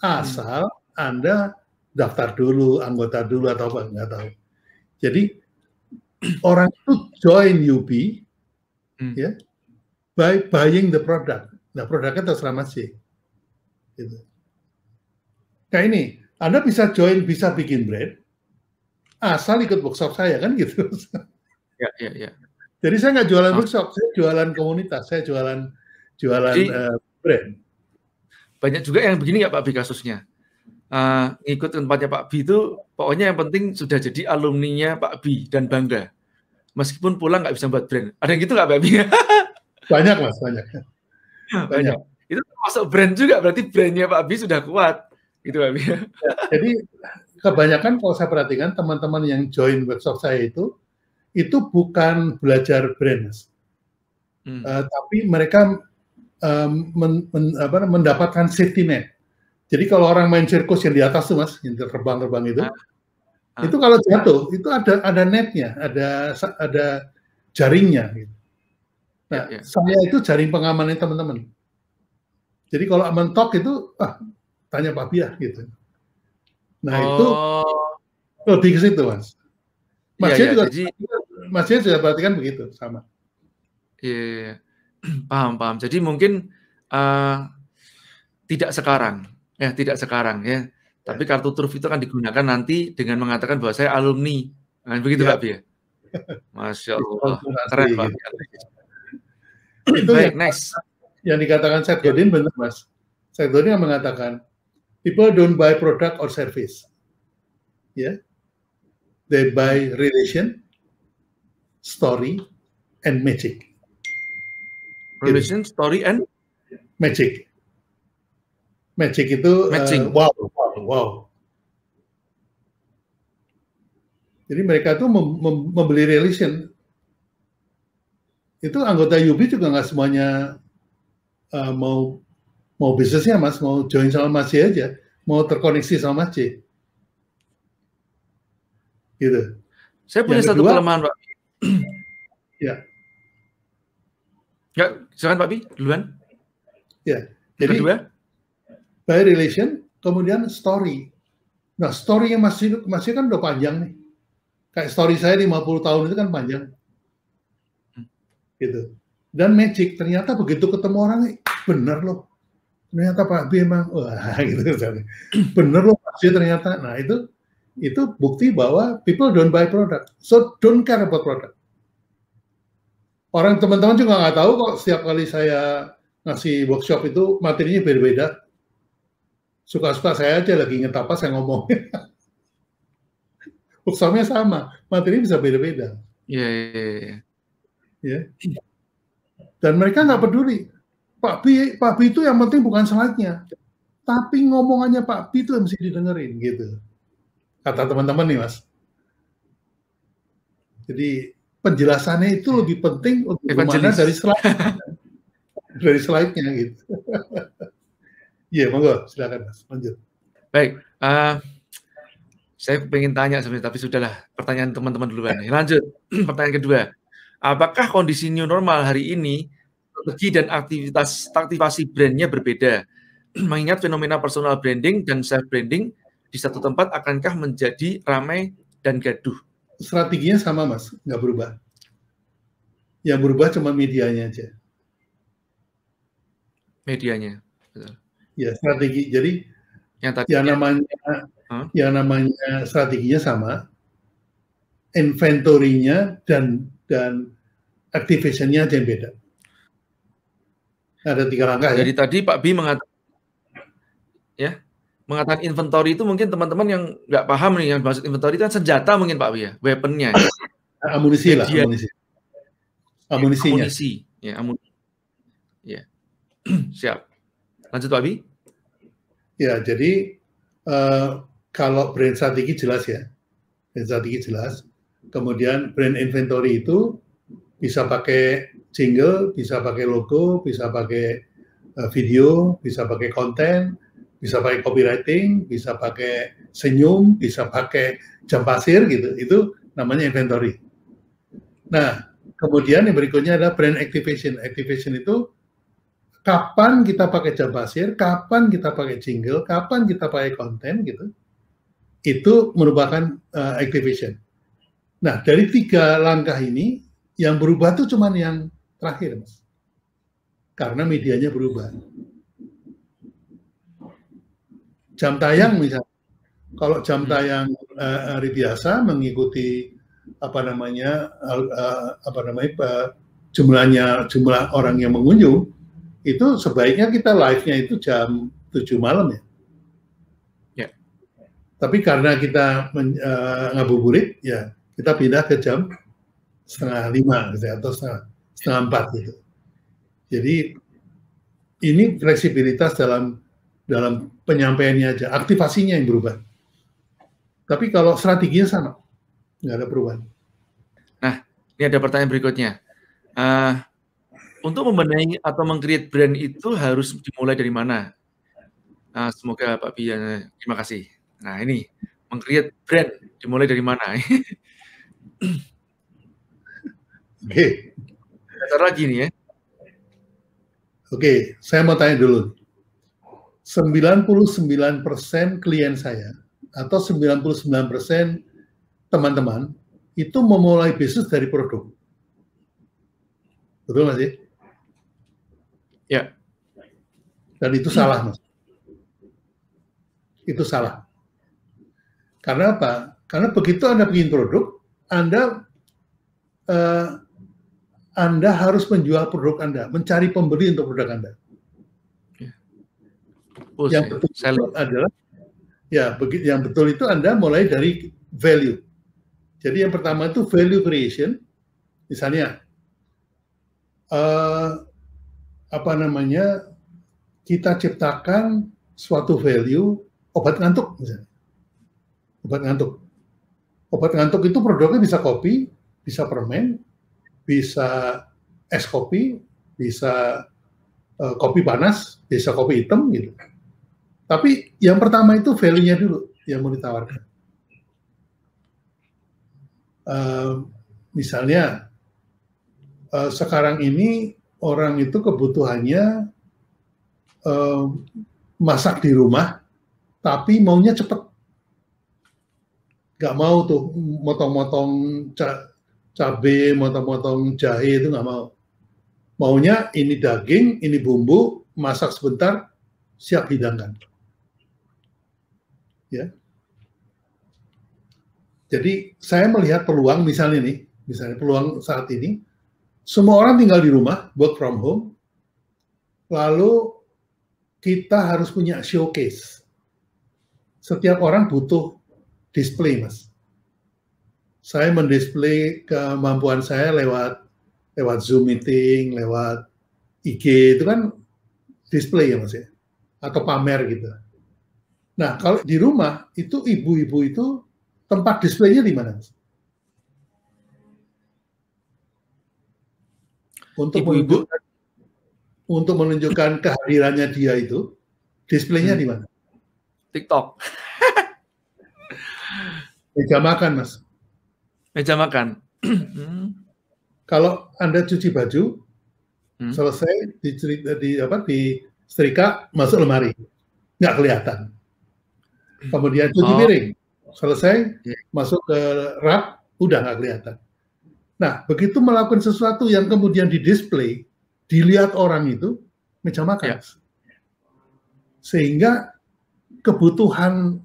Asal hmm. Anda daftar dulu, anggota dulu atau apa nggak tahu. Jadi orang itu join UB hmm. ya by buying the product. Nah produknya terserah masih. Gitu. Nah ini Anda bisa join bisa bikin brand asal ikut workshop saya kan gitu. Ya ya ya. Jadi saya nggak jualan oh. workshop, saya jualan komunitas, saya jualan jualan Jadi, uh, brand. Banyak juga yang begini nggak Pak Bikasusnya? kasusnya? uh, ngikut tempatnya Pak Bi itu pokoknya yang penting sudah jadi alumninya Pak Bi dan bangga. Meskipun pulang nggak bisa buat brand. Ada yang gitu nggak Pak Bi? *laughs* banyak mas, banyak. banyak. *laughs* banyak. Itu masuk brand juga, berarti brandnya Pak Bi sudah kuat. Gitu Pak Bi. ya, jadi kebanyakan kalau saya perhatikan teman-teman yang join workshop saya itu, itu bukan belajar brand mas. Hmm. Uh, tapi mereka um, men, men, apa, mendapatkan safety net jadi kalau orang main sirkus yang di atas tuh mas, yang terbang-terbang itu, ah. ah. itu kalau jatuh itu ada ada netnya, ada ada jaringnya. Gitu. Nah, ya, ya. saya itu jaring pengamannya teman-teman. Jadi kalau mentok itu, ah, tanya Pak Biah gitu. Nah oh. itu lebih ke situ mas. Masnya ya, ya, juga, jadi... masnya juga perhatikan begitu sama. Iya, yeah, iya. paham paham. Jadi mungkin uh, tidak sekarang, Ya, tidak sekarang ya. Tapi ya. kartu truf itu akan digunakan nanti dengan mengatakan bahwa saya alumni. Nah, begitu ya. Pak Bia. Iya. Masya Allah, keren Pak Bia. Itu Baik, yang, next. Yang dikatakan Seth Godin benar Mas. Seth Godin yang mengatakan, people don't buy product or service. Ya. Yeah. They buy relation, story, and magic. Relation, story, and magic. Magic itu eh, matching. Uh, wow, wow, wow. Jadi mereka tuh mem mem membeli relation. Itu anggota Yubi juga nggak semuanya uh, mau mau bisnisnya mas, mau join sama Mas C aja, mau terkoneksi sama Mas C. Gitu. Saya punya Yang satu kedua, kelemahan Pak. *clears throat* ya. Ya, silakan Pak Bi, duluan. Ya. Jadi, kedua, by relation, kemudian story. Nah, story yang masih masih kan udah panjang nih. Kayak story saya 50 tahun itu kan panjang. Gitu. Dan magic, ternyata begitu ketemu orang, eh, bener loh. Ternyata Pak B emang, wah *laughs* gitu. Misalnya. Bener loh masih ternyata. Nah, itu itu bukti bahwa people don't buy product. So, don't care about product. Orang teman-teman juga nggak tahu kok setiap kali saya ngasih workshop itu materinya berbeda Suka-suka saya aja lagi inget apa saya ngomong. Uksamnya *laughs* sama, materi bisa beda-beda. Iya, iya, iya. Ya. Dan mereka nggak peduli. Pak Bi, Pak Bi itu yang penting bukan slide-nya. Tapi ngomongannya Pak Bi itu yang mesti didengerin, gitu. Kata teman-teman nih, Mas. Jadi penjelasannya itu lebih penting untuk mana dari slide *laughs* dari slide-nya gitu. Iya, monggo silakan Mas. Lanjut. Baik, uh, saya ingin tanya sebenarnya, tapi sudahlah pertanyaan teman-teman dulu duluan. Lanjut, *clears throat* pertanyaan kedua. Apakah kondisi new normal hari ini strategi dan aktivitas aktivasi brandnya berbeda? *clears throat* Mengingat fenomena personal branding dan self branding di satu tempat akankah menjadi ramai dan gaduh? Strateginya sama mas, nggak berubah. Yang berubah cuma medianya aja. Medianya, betul. Ya strategi. Jadi yang, tadi yang ya? namanya huh? yang namanya strateginya sama, inventory-nya dan dan activation-nya yang beda. Ada tiga langkah. Ya. Jadi ya? tadi Pak B mengatakan ya mengatakan inventory itu mungkin teman-teman yang nggak paham nih yang maksud inventory itu kan senjata mungkin Pak B ya, weaponnya. Ya. amunisi lah, amunisi. Amunisinya. Amunisi, ya amunisi. Ya. *clears throat* Siap. Lanjut Pak Bi. Ya, jadi uh, kalau brand strategi jelas ya. Brand strategi jelas. Kemudian brand inventory itu bisa pakai jingle, bisa pakai logo, bisa pakai eh, video, bisa pakai konten, bisa pakai copywriting, bisa pakai senyum, bisa pakai jam pasir gitu. Itu namanya inventory. Nah, kemudian yang berikutnya adalah brand activation. Activation itu kapan kita pakai jabasir, kapan kita pakai jingle, kapan kita pakai konten gitu, itu merupakan uh, eh, activation. Nah dari tiga langkah ini yang berubah itu cuma yang terakhir mas, karena medianya berubah. Jam tayang misalnya, kalau jam hmm. tayang uh, hari biasa mengikuti apa namanya uh, apa namanya uh, jumlahnya jumlah orang yang mengunjung itu sebaiknya kita live-nya itu jam 7 malam ya. Ya. Tapi karena kita men, uh, ngabuburit, ya kita pindah ke jam setengah lima gitu, ya, atau setengah, setengah empat gitu. Jadi ini fleksibilitas dalam dalam penyampaiannya aja, aktivasinya yang berubah. Tapi kalau strateginya sama, nggak ada perubahan. Nah, ini ada pertanyaan berikutnya. Uh, untuk membenahi atau meng brand itu harus dimulai dari mana? Nah, semoga Pak Bia, terima kasih. Nah ini, meng brand dimulai dari mana? *clears throat* Oke. Okay. lagi nih ya. Oke, okay, saya mau tanya dulu. 99% klien saya atau 99% teman-teman itu memulai bisnis dari produk. Betul nggak sih? Ya. Dan itu salah, Mas. Itu salah. Karena apa? Karena begitu Anda bikin produk, Anda uh, Anda harus menjual produk Anda, mencari pembeli untuk produk Anda. Oh, yang betul sell. adalah ya begitu yang betul itu Anda mulai dari value. Jadi yang pertama itu value creation, misalnya uh, apa namanya kita ciptakan suatu value obat ngantuk misalnya. Obat ngantuk. Obat ngantuk itu produknya bisa kopi, bisa permen, bisa es kopi, bisa uh, kopi panas, bisa kopi hitam gitu. Tapi yang pertama itu value-nya dulu yang mau ditawarkan. Uh, misalnya uh, sekarang ini orang itu kebutuhannya uh, masak di rumah, tapi maunya cepat. Nggak mau tuh motong-motong ca cabai, motong-motong jahe itu nggak mau. Maunya ini daging, ini bumbu, masak sebentar, siap hidangkan. Ya. Jadi saya melihat peluang misalnya nih, misalnya peluang saat ini, semua orang tinggal di rumah, work from home, lalu kita harus punya showcase. Setiap orang butuh display, Mas. Saya mendisplay kemampuan saya lewat lewat Zoom meeting, lewat IG itu kan display ya Mas ya atau pamer gitu. Nah, kalau di rumah itu ibu-ibu itu tempat displaynya di mana? Mas? untuk ibu, -ibu. menunjukkan untuk menunjukkan *laughs* kehadirannya dia itu displaynya hmm. di mana? TikTok. *laughs* Meja makan, Mas. Meja makan. Hmm. Hmm. Kalau Anda cuci baju, hmm. selesai di, di apa di setrika masuk lemari. Nggak kelihatan. Kemudian cuci oh. piring, selesai iya. masuk ke rak, udah nggak kelihatan. Nah, begitu melakukan sesuatu yang kemudian didisplay, dilihat orang itu, meja makan. Ya. Sehingga kebutuhan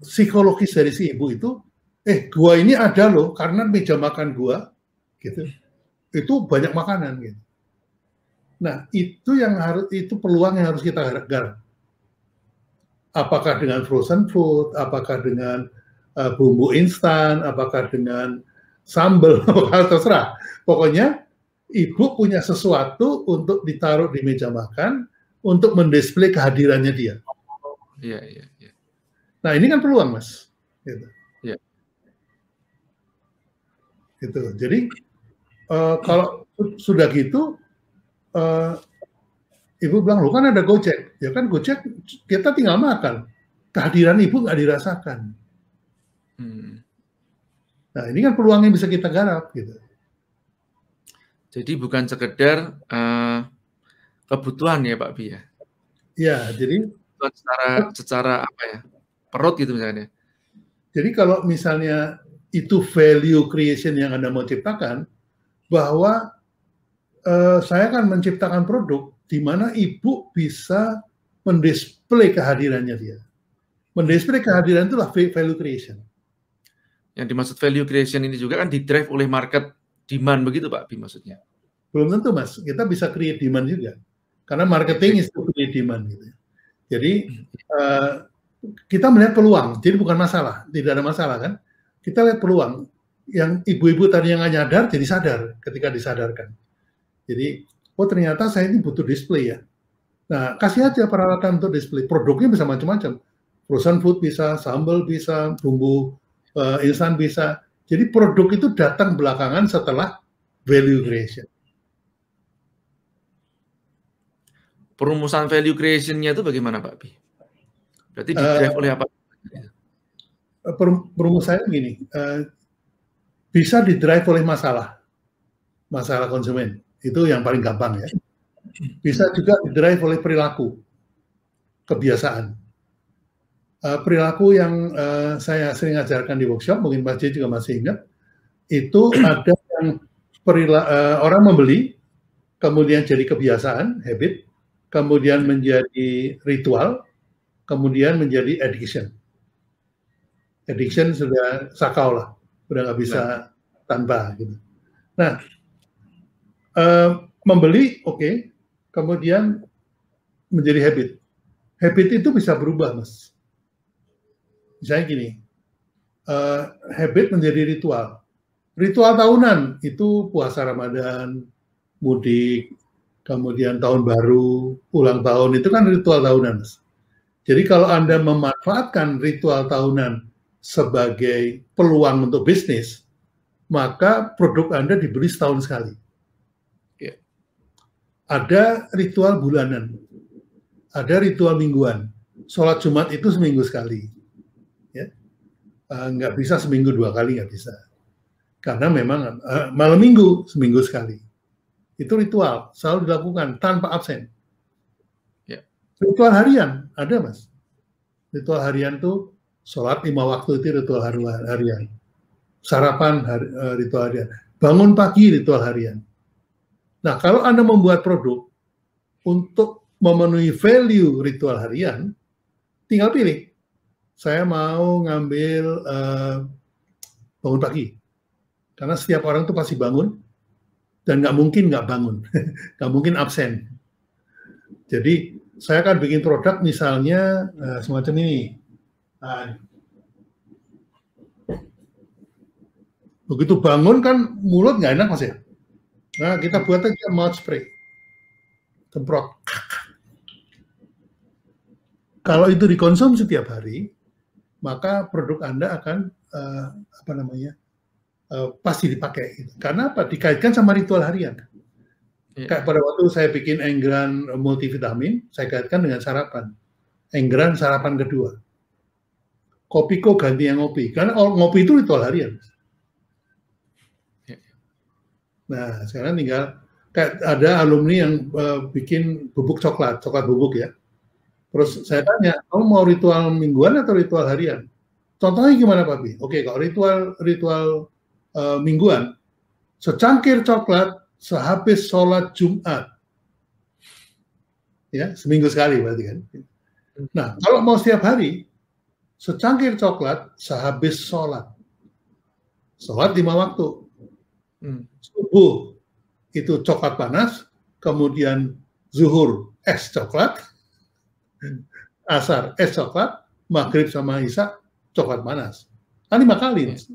psikologis dari si ibu itu, eh, gua ini ada loh, karena meja makan gua, gitu, itu banyak makanan, gitu. Nah, itu yang harus itu peluang yang harus kita garap. Apakah dengan frozen food, apakah dengan uh, bumbu instan, apakah dengan sambel, *laughs* terserah. Pokoknya ibu punya sesuatu untuk ditaruh di meja makan untuk mendisplay kehadirannya dia. Iya, iya, iya. Nah, ini kan peluang, Mas. Gitu. Iya. Gitu. Jadi uh, kalau sudah gitu uh, ibu bilang, "Lu kan ada Gojek." Ya kan Gojek kita tinggal makan. Kehadiran ibu nggak dirasakan. Hmm. Nah, ini kan peluang yang bisa kita garap gitu. Jadi bukan sekedar uh, kebutuhan ya Pak Bi ya. Iya, jadi secara secara apa ya? Perut gitu misalnya. Jadi kalau misalnya itu value creation yang Anda mau ciptakan bahwa uh, saya akan menciptakan produk di mana ibu bisa mendisplay kehadirannya dia. Mendisplay kehadiran itulah value creation yang dimaksud value creation ini juga kan didrive oleh market demand begitu Pak Bi maksudnya? Belum tentu Mas, kita bisa create demand juga. Karena marketing itu create demand gitu. Ya. Jadi uh, kita melihat peluang, jadi bukan masalah, tidak ada masalah kan. Kita lihat peluang, yang ibu-ibu tadi yang nggak nyadar jadi sadar ketika disadarkan. Jadi, oh ternyata saya ini butuh display ya. Nah, kasih aja peralatan untuk display. Produknya bisa macam-macam. Perusahaan food bisa, sambal bisa, bumbu uh, insan bisa. Jadi produk itu datang belakangan setelah value creation. Perumusan value creation-nya itu bagaimana Pak Bi? Berarti di drive uh, oleh apa? Eh, perumusannya begini, uh, bisa di drive oleh masalah, masalah konsumen. Itu yang paling gampang ya. Bisa juga di drive oleh perilaku, kebiasaan uh, perilaku yang uh, saya sering ajarkan di workshop, mungkin Mas J juga masih ingat, itu *clears throat* ada yang perila, uh, orang membeli, kemudian jadi kebiasaan, habit, kemudian menjadi ritual, kemudian menjadi addiction. Addiction sudah sakau lah, sudah nggak bisa nah. tanpa gitu. Nah, uh, membeli oke, okay. kemudian menjadi habit. Habit itu bisa berubah, mas misalnya gini, uh, habit menjadi ritual. Ritual tahunan itu puasa Ramadan, mudik, kemudian tahun baru, ulang tahun, itu kan ritual tahunan. Jadi kalau Anda memanfaatkan ritual tahunan sebagai peluang untuk bisnis, maka produk Anda dibeli setahun sekali. Iya. Ada ritual bulanan, ada ritual mingguan. Sholat Jumat itu seminggu sekali Eh, nggak uh, bisa seminggu dua kali nggak bisa karena memang uh, malam minggu seminggu sekali itu ritual selalu dilakukan tanpa absen yeah. ritual harian ada mas ritual harian tuh sholat lima waktu itu ritual harian sarapan hari, uh, ritual harian bangun pagi ritual harian nah kalau anda membuat produk untuk memenuhi value ritual harian tinggal pilih saya mau ngambil uh, bangun pagi. Karena setiap orang tuh pasti bangun, dan nggak mungkin nggak bangun, *laughs* nggak mungkin absen. Jadi saya akan bikin produk misalnya uh, semacam ini. Uh, begitu bangun kan mulut nggak enak mas ya. Nah kita buat aja mouth spray, semprot. Kalau itu dikonsumsi tiap hari, maka produk Anda akan uh, apa namanya uh, pasti dipakai. Gitu. Karena apa? Dikaitkan sama ritual harian. Yeah. Kayak pada waktu saya bikin enggran multivitamin, saya kaitkan dengan sarapan. Enggran sarapan kedua. Kopi kok ganti yang ngopi. Karena ngopi itu ritual harian. Iya. Nah, sekarang tinggal kayak ada alumni yang uh, bikin bubuk coklat, coklat bubuk ya. Terus saya tanya, kamu mau ritual mingguan atau ritual harian? Contohnya gimana, Papi? Oke, kalau ritual ritual uh, mingguan, secangkir coklat sehabis sholat Jumat. Ya, seminggu sekali berarti kan. Hmm. Nah, kalau mau setiap hari, secangkir coklat sehabis sholat. Sholat lima waktu. Hmm. Subuh itu coklat panas, kemudian zuhur es coklat, Asar es eh, coklat, maghrib sama isya coklat panas. Kan lima kali. Iya.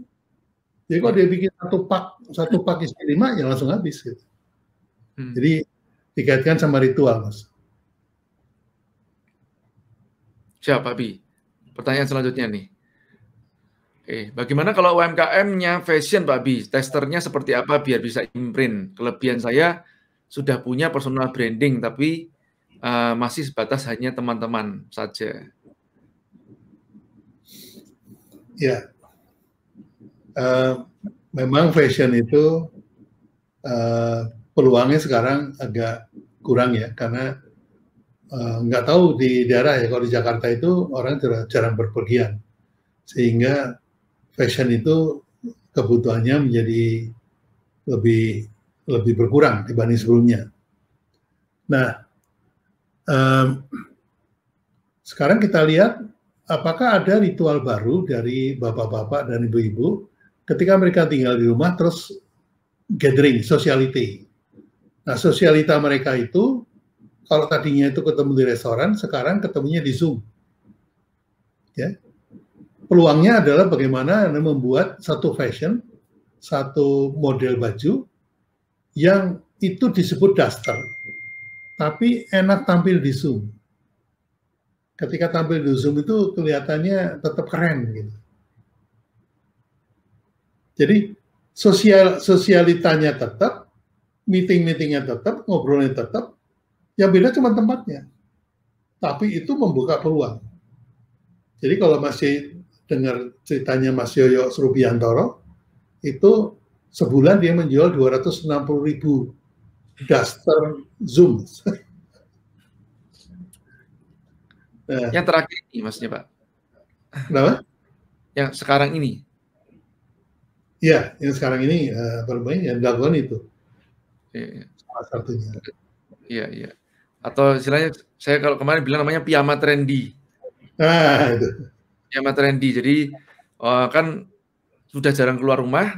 Jadi kalau dia bikin satu pak satu pak isi lima ya langsung habis gitu. Hmm. Jadi dikaitkan sama ritual mas. Siap Pak Bi. Pertanyaan selanjutnya nih. Eh, bagaimana kalau UMKM-nya fashion Pak Bi? Testernya seperti apa biar bisa imprint? Kelebihan saya sudah punya personal branding tapi uh, masih sebatas hanya teman-teman saja. Ya, uh, memang fashion itu uh, peluangnya sekarang agak kurang ya, karena uh, tahu di daerah ya. Kalau di Jakarta itu orang jarang berpergian, sehingga fashion itu kebutuhannya menjadi lebih lebih berkurang dibanding sebelumnya. Nah, sekarang kita lihat apakah ada ritual baru dari bapak-bapak dan ibu-ibu ketika mereka tinggal di rumah terus gathering, sociality. Nah, sosialita mereka itu kalau tadinya itu ketemu di restoran, sekarang ketemunya di Zoom. Ya. Peluangnya adalah bagaimana Anda membuat satu fashion, satu model baju yang itu disebut daster tapi enak tampil di Zoom. Ketika tampil di Zoom itu kelihatannya tetap keren gitu. Jadi sosial sosialitanya tetap, meeting-meetingnya tetap, ngobrolnya tetap, yang beda cuma tempatnya. Tapi itu membuka peluang. Jadi kalau masih dengar ceritanya Mas Yoyo Srubiantoro, itu sebulan dia menjual 260 ribu daster Zoom. *laughs* Eh. Yang terakhir ini maksudnya Pak. Kenapa? Yang sekarang ini. Ya, yang sekarang ini uh, yang dilakukan itu. Ya, ya. Salah satunya. Iya, iya. Atau istilahnya saya kalau kemarin bilang namanya piyama trendy. Ah, itu. Piyama trendy. Jadi uh, kan sudah jarang keluar rumah,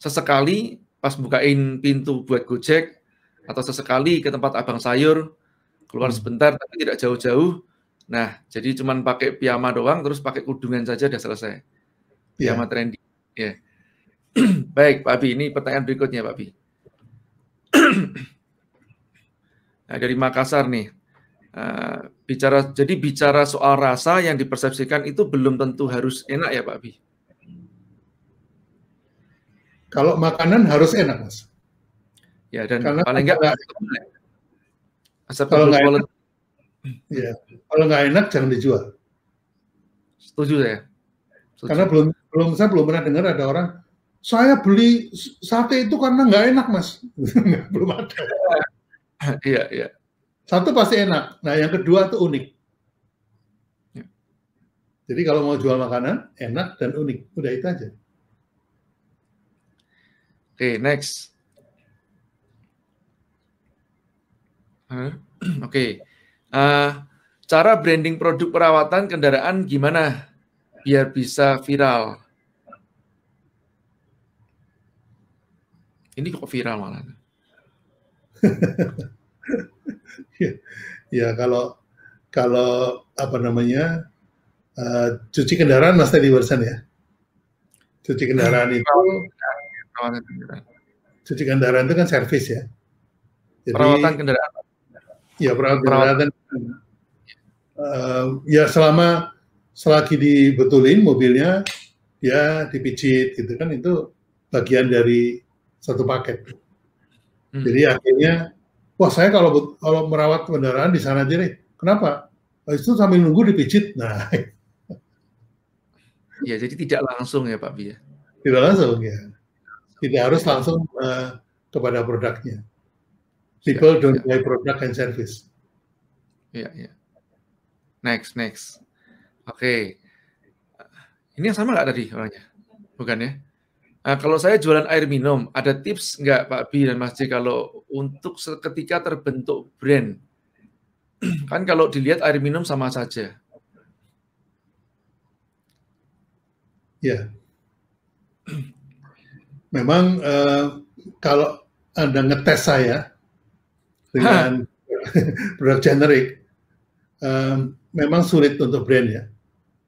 sesekali pas bukain pintu buat Gojek, atau sesekali ke tempat abang sayur keluar hmm. sebentar tapi tidak jauh-jauh nah jadi cuma pakai piyama doang terus pakai kudungan saja sudah selesai piyama yeah. trendy ya yeah. *clears throat* baik Pak Abi ini pertanyaan berikutnya Pak Abi *clears throat* nah dari Makassar nih uh, bicara jadi bicara soal rasa yang dipersepsikan itu belum tentu harus enak ya Pak Abi kalau makanan harus enak mas Ya dan Karena paling enggak kalau nggak enak, ya kalau nggak enak jangan dijual. Setuju saya. Setuju. Karena belum belum saya belum pernah dengar ada orang saya beli sate itu karena nggak enak mas *laughs* belum ada *laughs* iya iya satu pasti enak nah yang kedua tuh unik ya. jadi kalau mau jual makanan enak dan unik udah itu aja oke okay, next Hmm, *clears throat* oke. Okay. Uh, eh, cara branding produk perawatan kendaraan gimana biar bisa viral? Ini kok viral malah? ya, *laughs* ya kalau kalau apa namanya uh, cuci kendaraan mas Teddy barusan ya cuci kendaraan hmm, itu cuci kendaraan itu kan servis ya jadi, perawatan kendaraan Ya iya. perawat perawatan. Uh, eh, ya selama selagi dibetulin mobilnya, ya dipijit gitu kan itu bagian dari satu paket. Hmm. Jadi akhirnya, wah saya kalau kalau merawat kendaraan di sana jadi deh. Kenapa? Itu sambil nunggu dipijit. *laughs* Nah. Ya jadi tidak langsung ya Pak Bia. Ya? Tidak langsung ya. Tidak harus langsung uh, kepada produknya. People yeah, don't yeah. buy product and service. Iya, yeah, iya. Yeah. Next, next. Oke. Okay. Ini yang sama nggak tadi orangnya? Bukan ya? Nah, kalau saya jualan air minum, ada tips nggak Pak Bi dan Mas J kalau untuk ketika terbentuk brand? *clears throat* kan kalau dilihat air minum sama saja. Ya. *clears throat* Memang uh, kalau Anda ngetes saya, dengan *laughs* produk generik um, memang sulit untuk brand ya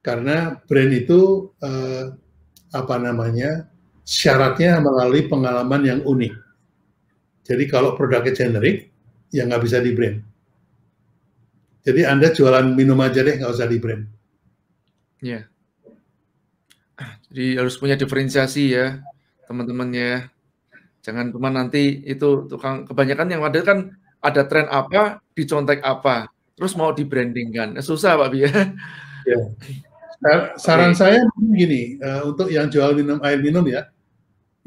karena brand itu uh, apa namanya syaratnya melalui pengalaman yang unik jadi kalau produknya generik ya nggak bisa di brand jadi anda jualan minum aja deh nggak usah di brand ya jadi harus punya diferensiasi ya teman-teman ya jangan cuma nanti itu tukang kebanyakan yang ada kan ada tren apa, dicontek apa, terus mau dibrandingkan Susah Pak Bia. Ya. Saran okay. saya begini uh, eh, untuk yang jual minum air minum ya,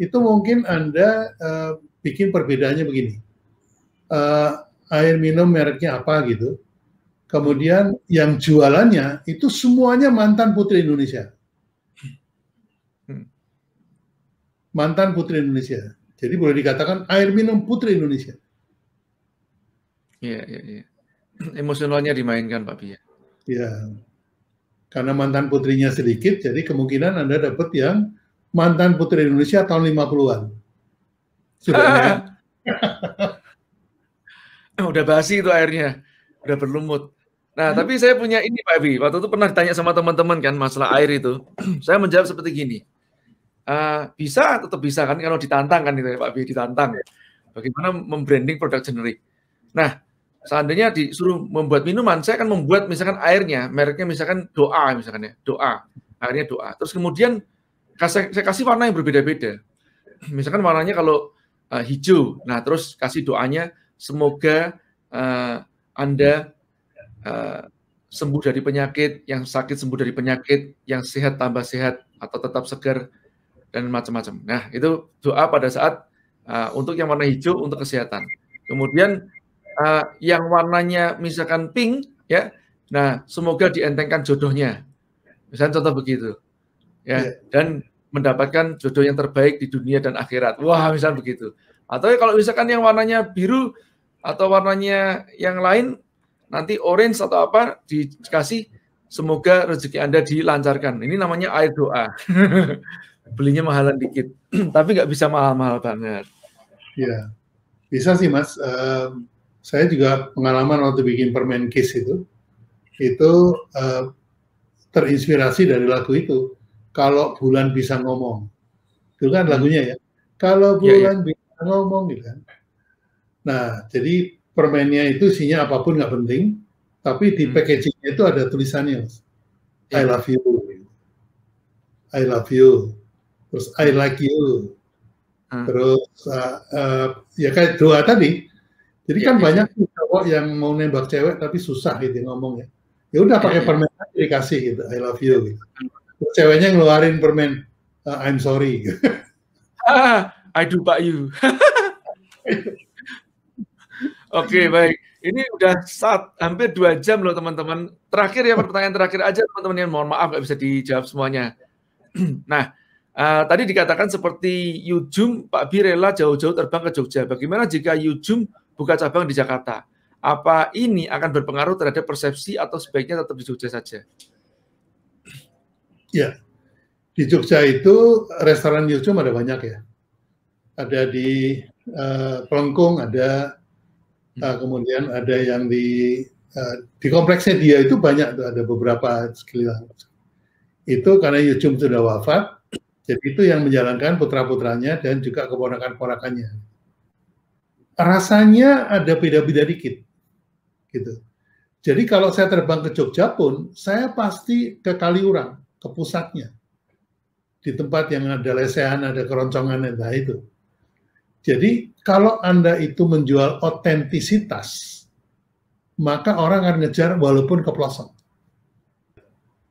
itu mungkin Anda uh, bikin perbedaannya begini. Uh, air minum mereknya apa gitu. Kemudian yang jualannya itu semuanya mantan putri Indonesia. Hmm. Mantan putri Indonesia. Jadi boleh dikatakan air minum putri Indonesia. Iya, iya, iya. *clears throat* Emosionalnya dimainkan Pak Pia. Ya? Iya. Karena mantan putrinya sedikit, jadi kemungkinan Anda dapat yang mantan putri Indonesia tahun 50-an. Sudah ya? Ah. *laughs* Udah basi itu airnya. Udah berlumut. Nah, hmm. tapi saya punya ini Pak Bi. Waktu itu pernah ditanya sama teman-teman kan masalah air itu. *clears throat* saya menjawab seperti gini. Uh, bisa tetap bisa kan kalau ditantang kan ya, Pak Bi, ditantang. Ya. Bagaimana membranding produk generik. Nah, Seandainya disuruh membuat minuman, saya akan membuat misalkan airnya, mereknya misalkan doa misalkan ya, doa. Airnya doa. Terus kemudian saya, kasih warna yang berbeda-beda. *clears throat* Misalkan warnanya kalau uh, hijau, nah terus kasih doanya semoga uh, Anda uh, sembuh dari penyakit, yang sakit sembuh dari penyakit, yang sehat tambah sehat atau tetap segar dan macam-macam. Nah, itu doa pada saat uh, untuk yang warna hijau untuk kesehatan. Kemudian uh, yang warnanya misalkan pink ya nah semoga dientengkan jodohnya misalnya contoh begitu ya yeah. dan mendapatkan jodoh yang terbaik di dunia dan akhirat wah misalnya begitu atau ya kalau misalkan yang warnanya biru atau warnanya yang lain nanti orange atau apa dikasih semoga rezeki Anda dilancarkan. Ini namanya air doa. *laughs* Belinya mahalan dikit, *clears throat* tapi nggak bisa mahal-mahal banget. Ya, bisa sih mas saya juga pengalaman waktu bikin permen kiss itu, itu uh, terinspirasi dari lagu itu. Kalau bulan bisa ngomong, itu kan hmm. lagunya ya. Kalau bulan ya, ya. bisa ngomong, gitu kan. Nah, jadi permennya itu isinya apapun nggak penting, tapi di hmm. packagingnya itu ada tulisannya, ya. I love you, I love you, terus I like you, hmm. terus uh, uh, ya kayak doa tadi, jadi ya, kan ya. banyak iya. cowok yang mau nembak cewek tapi susah gitu ngomongnya. Ya udah pakai ya, permen aja dikasih gitu, I love you gitu. Terus ceweknya ngeluarin permen, uh, I'm sorry. Gitu. ah, I do but you. *laughs* Oke okay, baik, ini udah saat hampir dua jam loh teman-teman. Terakhir ya pertanyaan terakhir aja teman-teman yang mohon maaf nggak bisa dijawab semuanya. *clears throat* nah uh, tadi dikatakan seperti Yujum Pak Birela jauh-jauh terbang ke Jogja. Bagaimana jika Yujum buka cabang di Jakarta. Apa ini akan berpengaruh terhadap persepsi atau sebaiknya tetap di Jogja saja? Ya, di Jogja itu restoran Yusum ada banyak ya. Ada di uh, Pelengkung, ada uh, kemudian ada yang di uh, di kompleksnya dia itu banyak tuh ada beberapa sekilas. Itu karena Yusum sudah wafat, jadi itu yang menjalankan putra putranya dan juga keponakan keponakannya rasanya ada beda-beda dikit gitu. Jadi kalau saya terbang ke Jogja pun saya pasti ke Kaliurang, ke pusatnya. Di tempat yang ada lesehan, ada keroncongan, entah itu. Jadi kalau Anda itu menjual otentisitas, maka orang akan ngejar walaupun ke pelosok.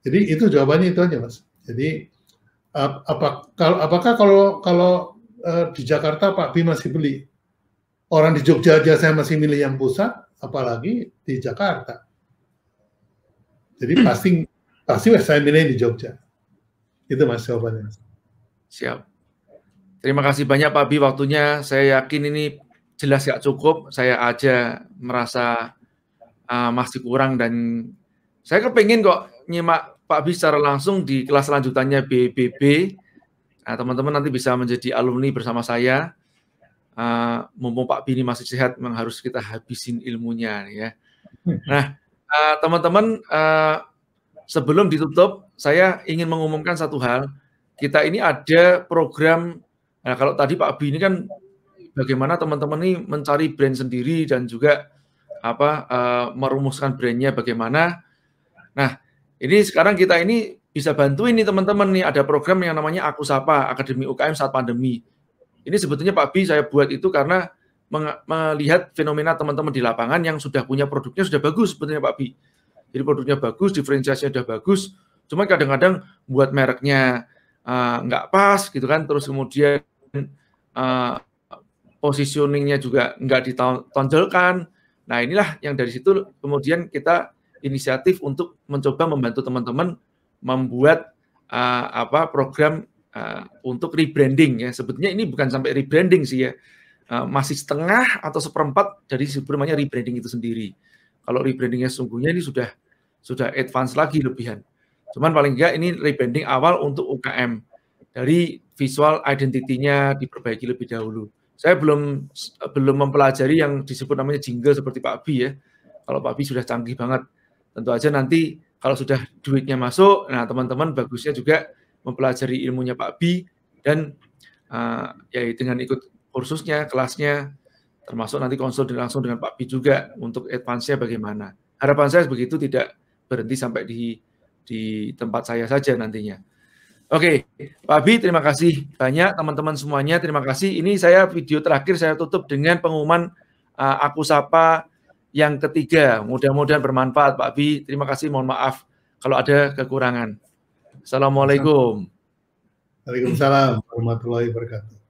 Jadi itu jawabannya itu aja, Mas. Jadi ap apakah kalau kalau uh, di Jakarta Pak B masih beli? Orang di Jogja aja saya masih milih yang pusat, apalagi di Jakarta. Jadi hmm. pasti pasti saya milih di Jogja. Itu mas jawabannya. Siap. Terima kasih banyak Pak Bi waktunya. Saya yakin ini jelas gak cukup. Saya aja merasa uh, masih kurang dan saya kepengen kok nyimak Pak Bi secara langsung di kelas lanjutannya BBB. Nah, teman-teman nanti bisa menjadi alumni bersama saya. Eh, mumpung Pak Bini masih sehat memang harus kita habisin ilmunya ya. *laughs* Nah, eh, teman-teman uh, uh, sebelum ditutup saya ingin mengumumkan satu hal. Kita ini ada program nah kalau tadi Pak Bini kan bagaimana teman-teman ini mencari brand sendiri dan juga apa uh, merumuskan brandnya bagaimana. Nah, ini sekarang kita ini bisa bantu ini teman-teman nih ada program yang namanya Aku Sapa Akademi UKM saat pandemi. Ini sebetulnya Pak Bi saya buat itu karena melihat fenomena teman-teman di lapangan yang sudah punya produknya sudah bagus sebetulnya Pak Bi. Jadi produknya bagus, diferensiasinya sudah bagus, cuma kadang-kadang buat mereknya uh, nggak pas gitu kan, terus kemudian uh, positioningnya juga nggak ditonjolkan. Nah inilah yang dari situ kemudian kita inisiatif untuk mencoba membantu teman-teman membuat uh, apa program uh, untuk rebranding ya. Sebetulnya ini bukan sampai rebranding sih ya. Uh, masih setengah atau seperempat dari sebenarnya rebranding itu sendiri. Kalau rebrandingnya sungguhnya ini sudah sudah advance lagi lebihan. Cuman paling enggak ini rebranding awal untuk UKM dari visual identitinya diperbaiki lebih dahulu. Saya belum belum mempelajari yang disebut namanya jingle seperti Pak Bi ya. Kalau Pak Bi sudah canggih banget. Tentu aja nanti kalau sudah duitnya masuk, nah teman-teman bagusnya juga mempelajari ilmunya Pak Bi dan uh, ya dengan ikut kursusnya, kelasnya, termasuk nanti konsul langsung dengan Pak Bi juga untuk advance-nya bagaimana. Harapan saya begitu tidak berhenti sampai di di tempat saya saja nantinya. Oke, Pak Bi, terima kasih banyak teman-teman semuanya. Terima kasih. Ini saya video terakhir saya tutup dengan pengumuman uh, aku sapa yang ketiga. Mudah-mudahan bermanfaat, Pak Bi. Terima kasih. Mohon maaf kalau ada kekurangan. Assalamualaikum. Waalaikumsalam warahmatullahi wabarakatuh.